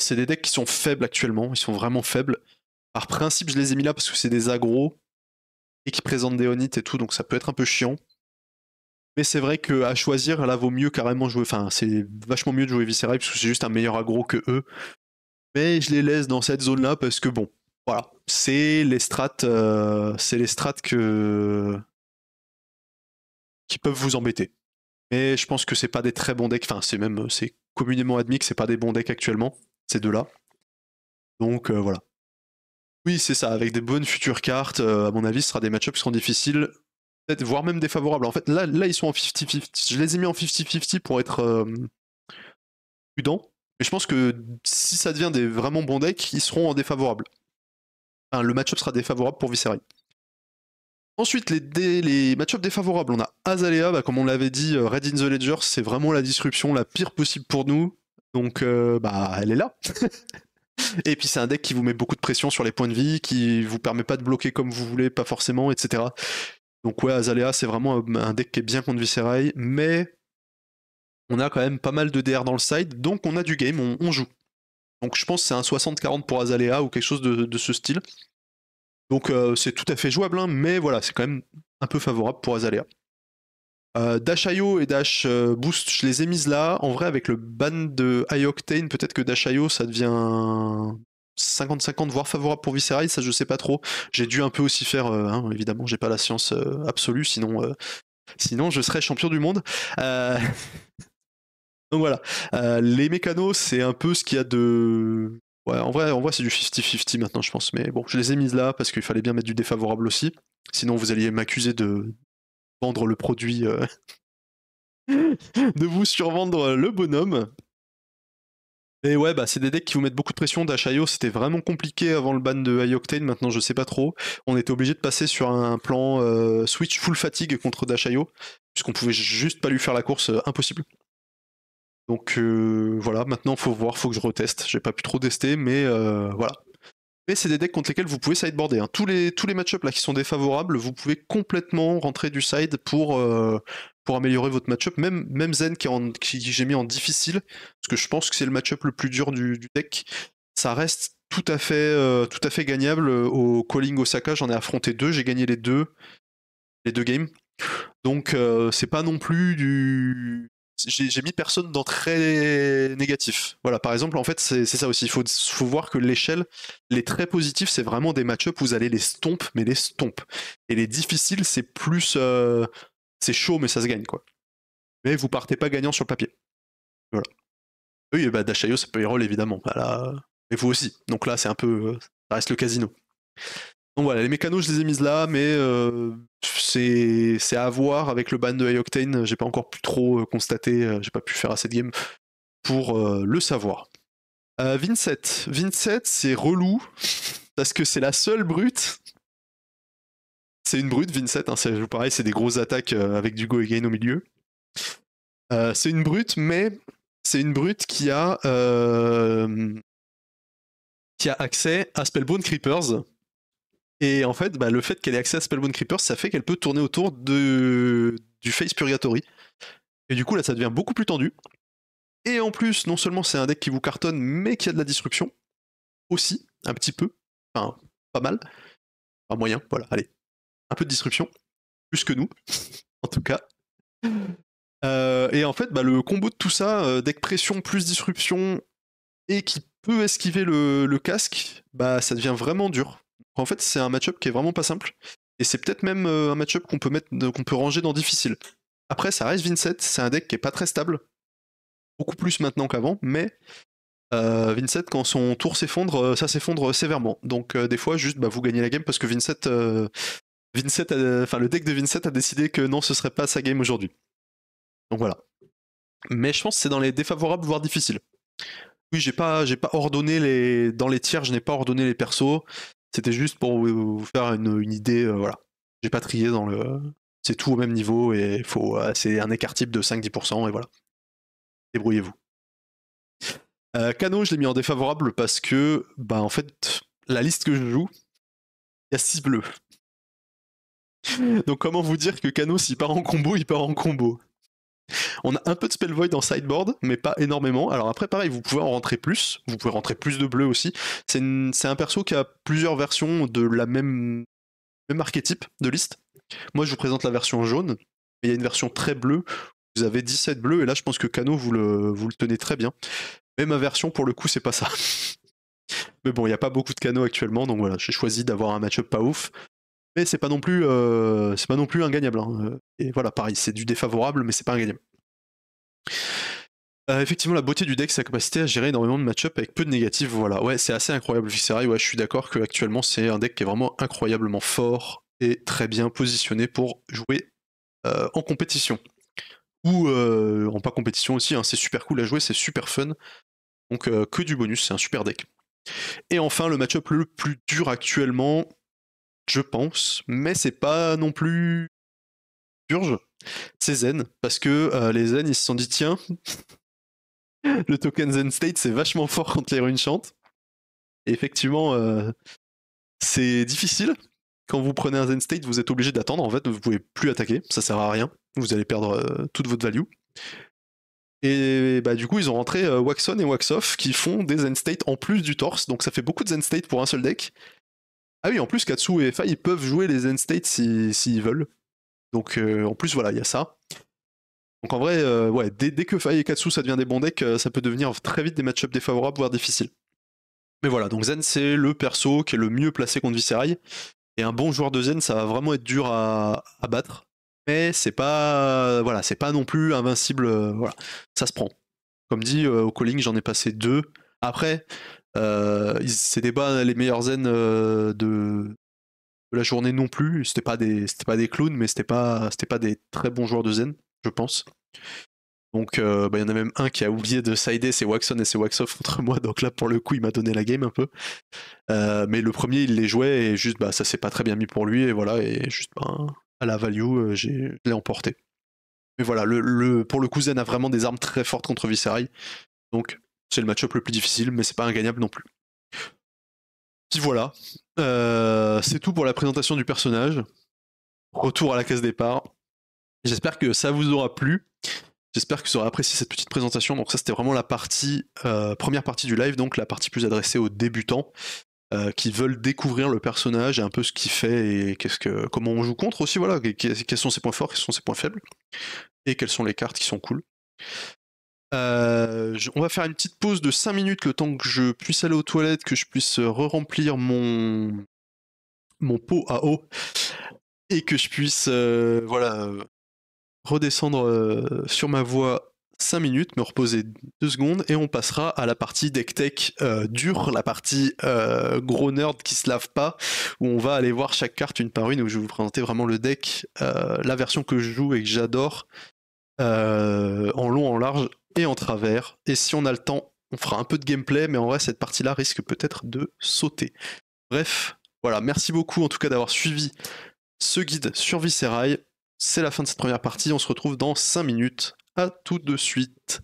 C'est des decks qui sont faibles actuellement, ils sont vraiment faibles. Par principe, je les ai mis là parce que c'est des agro et qui présente des onites et tout, donc ça peut être un peu chiant. Mais c'est vrai qu'à choisir, là vaut mieux carrément jouer. Enfin, c'est vachement mieux de jouer Viscerai parce que c'est juste un meilleur aggro que eux. Mais je les laisse dans cette zone-là parce que bon, voilà. C'est les strats. Euh, c'est les que. qui peuvent vous embêter. Mais je pense que c'est pas des très bons decks. Enfin, c'est même. C'est communément admis que c'est pas des bons decks actuellement, ces deux-là. Donc euh, voilà. Oui, c'est ça. Avec des bonnes futures cartes, euh, à mon avis, ce sera des match qui seront difficiles voire même défavorables. En fait, là, là ils sont en 50-50. Je les ai mis en 50-50 pour être euh, prudent. Mais je pense que si ça devient des vraiment bons decks, ils seront en défavorable. Enfin, le match sera défavorable pour Visery. Ensuite, les, match défavorables. On a Azalea, bah, comme on l'avait dit, euh, Red in the Ledger, c'est vraiment la disruption la pire possible pour nous. Donc, bah, elle est là. (laughs) Et puis c'est un deck qui vous met beaucoup de pression sur les points de vie, qui vous permet pas de bloquer comme vous voulez, pas forcément, etc. Donc ouais, Azalea, c'est vraiment un deck qui est bien contre Viscerai, mais on a quand même pas mal de DR dans le side, donc on a du game, on, joue. Donc je pense que c'est un 60-40 pour Azalea ou quelque chose de, ce style. Donc euh, c'est tout à fait jouable, hein, mais voilà, c'est quand même un peu favorable pour Azalea. Euh, et Dash euh, Boost, je les ai mises là. En vrai, avec le ban de Ioctane, peut-être que Dash.io, ça devient 50-50, voire favorable pour Visceral, ça je sais pas trop. J'ai dû un peu aussi faire, euh, hein, évidemment, j'ai pas la science euh, absolue, sinon, sinon je serais champion du monde. (laughs) Donc voilà, les mécanos, c'est un peu ce qu'il y a de. Ouais, en vrai, c'est du 50-50 maintenant, je pense. Mais bon, je les ai mises là parce qu'il fallait bien mettre du défavorable aussi. Sinon, vous alliez m'accuser de vendre le produit, euh, (laughs) de vous survendre le bonhomme. Et ouais, bah, c'est des decks qui vous mettent beaucoup de pression. Dash c'était vraiment compliqué avant le ban de High Maintenant, je sais pas trop. On était obligé de passer sur un plan euh, Switch full fatigue contre Dash puisqu'on pouvait juste pas lui faire la course, euh, impossible. Donc voilà, maintenant, faut voir, faut que je reteste. J'ai pas pu trop tester, mais voilà. Mais c'est des decks contre lesquels vous pouvez sideboarder. Hein. Tous les, tous les matchups là qui sont défavorables, vous pouvez complètement rentrer du side pour, euh, améliorer votre matchup. Même, même Zen qui, j'ai mis en difficile, parce que je pense que c'est le match-up le plus dur du, deck. Ça reste tout à fait, euh, gagnable. Euh, au Calling Osaka, j'en ai affronté deux, j'ai gagné les deux, les deux games. Donc c'est pas non plus du j'ai mis personne dans très négatif. Voilà, par exemple, en fait, c'est ça aussi. Il faut, voir que l'échelle, les très positifs, c'est vraiment des match-up où vous allez les stomp, mais les stomp. Et les difficiles, c'est plus. Euh, c'est chaud, mais ça se gagne, quoi. Mais vous partez pas gagnant sur le papier. Voilà. Oui, bah, Dashayo, c'est payroll, évidemment. Voilà. Bah, et euh, vous aussi. Donc là, c'est un peu. Euh, ça reste le casino. Donc voilà, les mécanos, je les ai mises là, mais euh, c'est à voir avec le ban de High J'ai pas encore pu trop euh, constater, euh, j'ai pas pu faire assez de game pour le savoir. Euh, Vincent. Vincent, c'est relou parce que c'est la seule brute. C'est une brute, Vincent. Hein, c'est pareil, c'est des grosses attaques avec du go et gain au milieu. c'est une brute, mais c'est une brute qui a, qui a accès à Spellbone Creepers et en fait, bah, le fait qu'elle ait accès à Spellbound Creeper, ça fait qu'elle peut tourner autour de... du Face Purgatory. Et du coup, là, ça devient beaucoup plus tendu. Et en plus, non seulement c'est un deck qui vous cartonne, mais qui a de la disruption. Aussi, un petit peu. Enfin, pas mal. Pas moyen, voilà, allez. Un peu de disruption. Plus que nous, (laughs) en tout cas. Euh, et en fait, bah, le combo de tout ça, euh, deck pression plus disruption, et qui peut esquiver le, le casque, bah ça devient vraiment dur. En fait, c'est un match-up qui est vraiment pas simple. Et c'est peut-être même euh, un match-up qu'on peut, peut ranger dans difficile. Après, ça reste Vincent, c'est un deck qui est pas très stable. Beaucoup plus maintenant qu'avant, mais euh, Vincent, quand son tour s'effondre, euh, ça s'effondre sévèrement. Donc euh, des fois, juste, bah, vous gagnez la game parce que Vincent, Vincent enfin, le deck de Vincent a décidé que non, ce serait pas sa game aujourd'hui. Donc voilà. Mais je pense que c'est dans les défavorables, voire difficiles. Oui, j'ai pas, j'ai pas ordonné les, dans les tiers, je n'ai pas ordonné les persos. C'était juste pour vous, faire une, idée. Euh, voilà. J'ai pas trié dans le. C'est tout au même niveau et faut. Euh, c'est un écart type de 5-10% et voilà. Débrouillez-vous. Euh, Cano, je l'ai mis en défavorable parce que, bah, en fait, la liste que je joue, il y a 6 bleus. Hmm. Donc, comment vous dire que Cano, s'il part en combo, il part en combo on a un peu de spell void en sideboard, mais pas énormément. Alors après, pareil, vous pouvez en rentrer plus. Vous pouvez rentrer plus de bleu aussi. C'est un perso qui a plusieurs versions de la même, même archétype de liste. Moi, je vous présente la version jaune. Il y a une version très bleue. Vous avez 17 bleus, et là, je pense que Cano, vous le, vous le tenez très bien. Mais ma version, pour le coup, c'est pas ça. (laughs) mais bon, il n'y a pas beaucoup de canaux actuellement, donc voilà, j'ai choisi d'avoir un match-up pas ouf mais c'est pas non plus euh, c'est pas non plus ingagnable. Hein. Euh, et voilà, pareil, c'est du défavorable, mais c'est pas ingagnable. Euh, effectivement, la beauté du deck, c'est sa capacité à gérer énormément de match-up avec peu de négatifs. Voilà, ouais, c'est assez incroyable, Viscerai. Ouais, je suis d'accord qu'actuellement, c'est un deck qui est vraiment incroyablement fort et très bien positionné pour jouer en compétition. Ou en pas compétition aussi, hein, c'est super cool à jouer, c'est super fun. Donc, que du bonus, c'est un super deck. Et enfin, le match-up le plus dur actuellement, je pense, mais c'est pas non plus purge, C'est zen, parce que euh, les zen, ils se sont dit, tiens, (laughs) le token zen state, c'est vachement fort contre les runes chantent. effectivement, euh, c'est difficile. Quand vous prenez un zen state, vous êtes obligé d'attendre, en fait, vous pouvez plus attaquer, ça sert à rien, vous allez perdre euh, toute votre value. Et bah, du coup, ils ont rentré Waxon et Waxoff qui font des Zen State en plus du torse. Donc ça fait beaucoup de Zen State pour un seul deck. Ah oui, en plus, Katsu et Faï ils peuvent jouer les Zen States s'ils si, veulent. Donc euh, en plus, voilà, il y a ça. Donc en vrai, euh, ouais, dès, que Fai et Katsu, ça devient des bons decks, euh, ça peut devenir très vite des matchups défavorables, voire difficiles. Mais voilà, donc Zen, c'est le perso qui est le mieux placé contre Viserai. Et un bon joueur de Zen, ça va vraiment être dur à, battre. Mais c'est pas, voilà, c'est pas non plus invincible. voilà, ça se prend. Comme dit, au calling, j'en ai passé deux. Après, euh, c'était pas les meilleurs zen euh, de, la journée non plus. C'était pas des, c'était pas des clowns, mais c'était pas, c'était pas des très bons joueurs de zen, je pense. Donc, euh, bah, il y en a même un qui a oublié de sider c'est Waxon et c'est Waxoff contre moi. Donc là, pour le coup, il m'a donné la game un peu. mais le premier, il les jouait et juste, bah, ça s'est pas très bien mis pour lui. Et voilà, et juste, bah, à la value, j'ai, je l'ai emporté. Mais voilà, le, pour le coup, Zen a vraiment des armes très fortes contre Viserai. Donc, c'est le match-up le plus difficile, mais c'est pas ingagnable non plus. Puis voilà, euh, c'est tout pour la présentation du personnage. Retour à la case départ. J'espère que ça vous aura plu. J'espère que vous aurez apprécié cette petite présentation. Donc ça c'était vraiment la partie euh, première partie du live, donc la partie plus adressée aux débutants euh, qui veulent découvrir le personnage et un peu ce qu'il fait et que comment on joue contre aussi. Voilà, quels sont ses points forts, quels sont ses points faibles et quelles sont les cartes qui sont cool. Euh, on va faire une petite pause de 5 minutes, le temps que je puisse aller aux toilettes, que je puisse re-remplir mon, mon pot à eau et que je puisse euh, voilà, redescendre euh, sur ma voie 5 minutes, me reposer 2 secondes et on passera à la partie deck tech dur, dure, la partie gros nerd qui se lave pas, où on va aller voir chaque carte une par une, où je vais vous présenter vraiment le deck, la version que je joue et que j'adore, euh, en long, en large et en travers. Et si on a le temps, on fera un peu de gameplay, mais en vrai, cette partie-là risque peut-être de sauter. Bref, voilà, merci beaucoup en tout cas d'avoir suivi ce guide sur Viscerail. C'est la fin de cette première partie, on se retrouve dans 5 minutes. À tout de suite.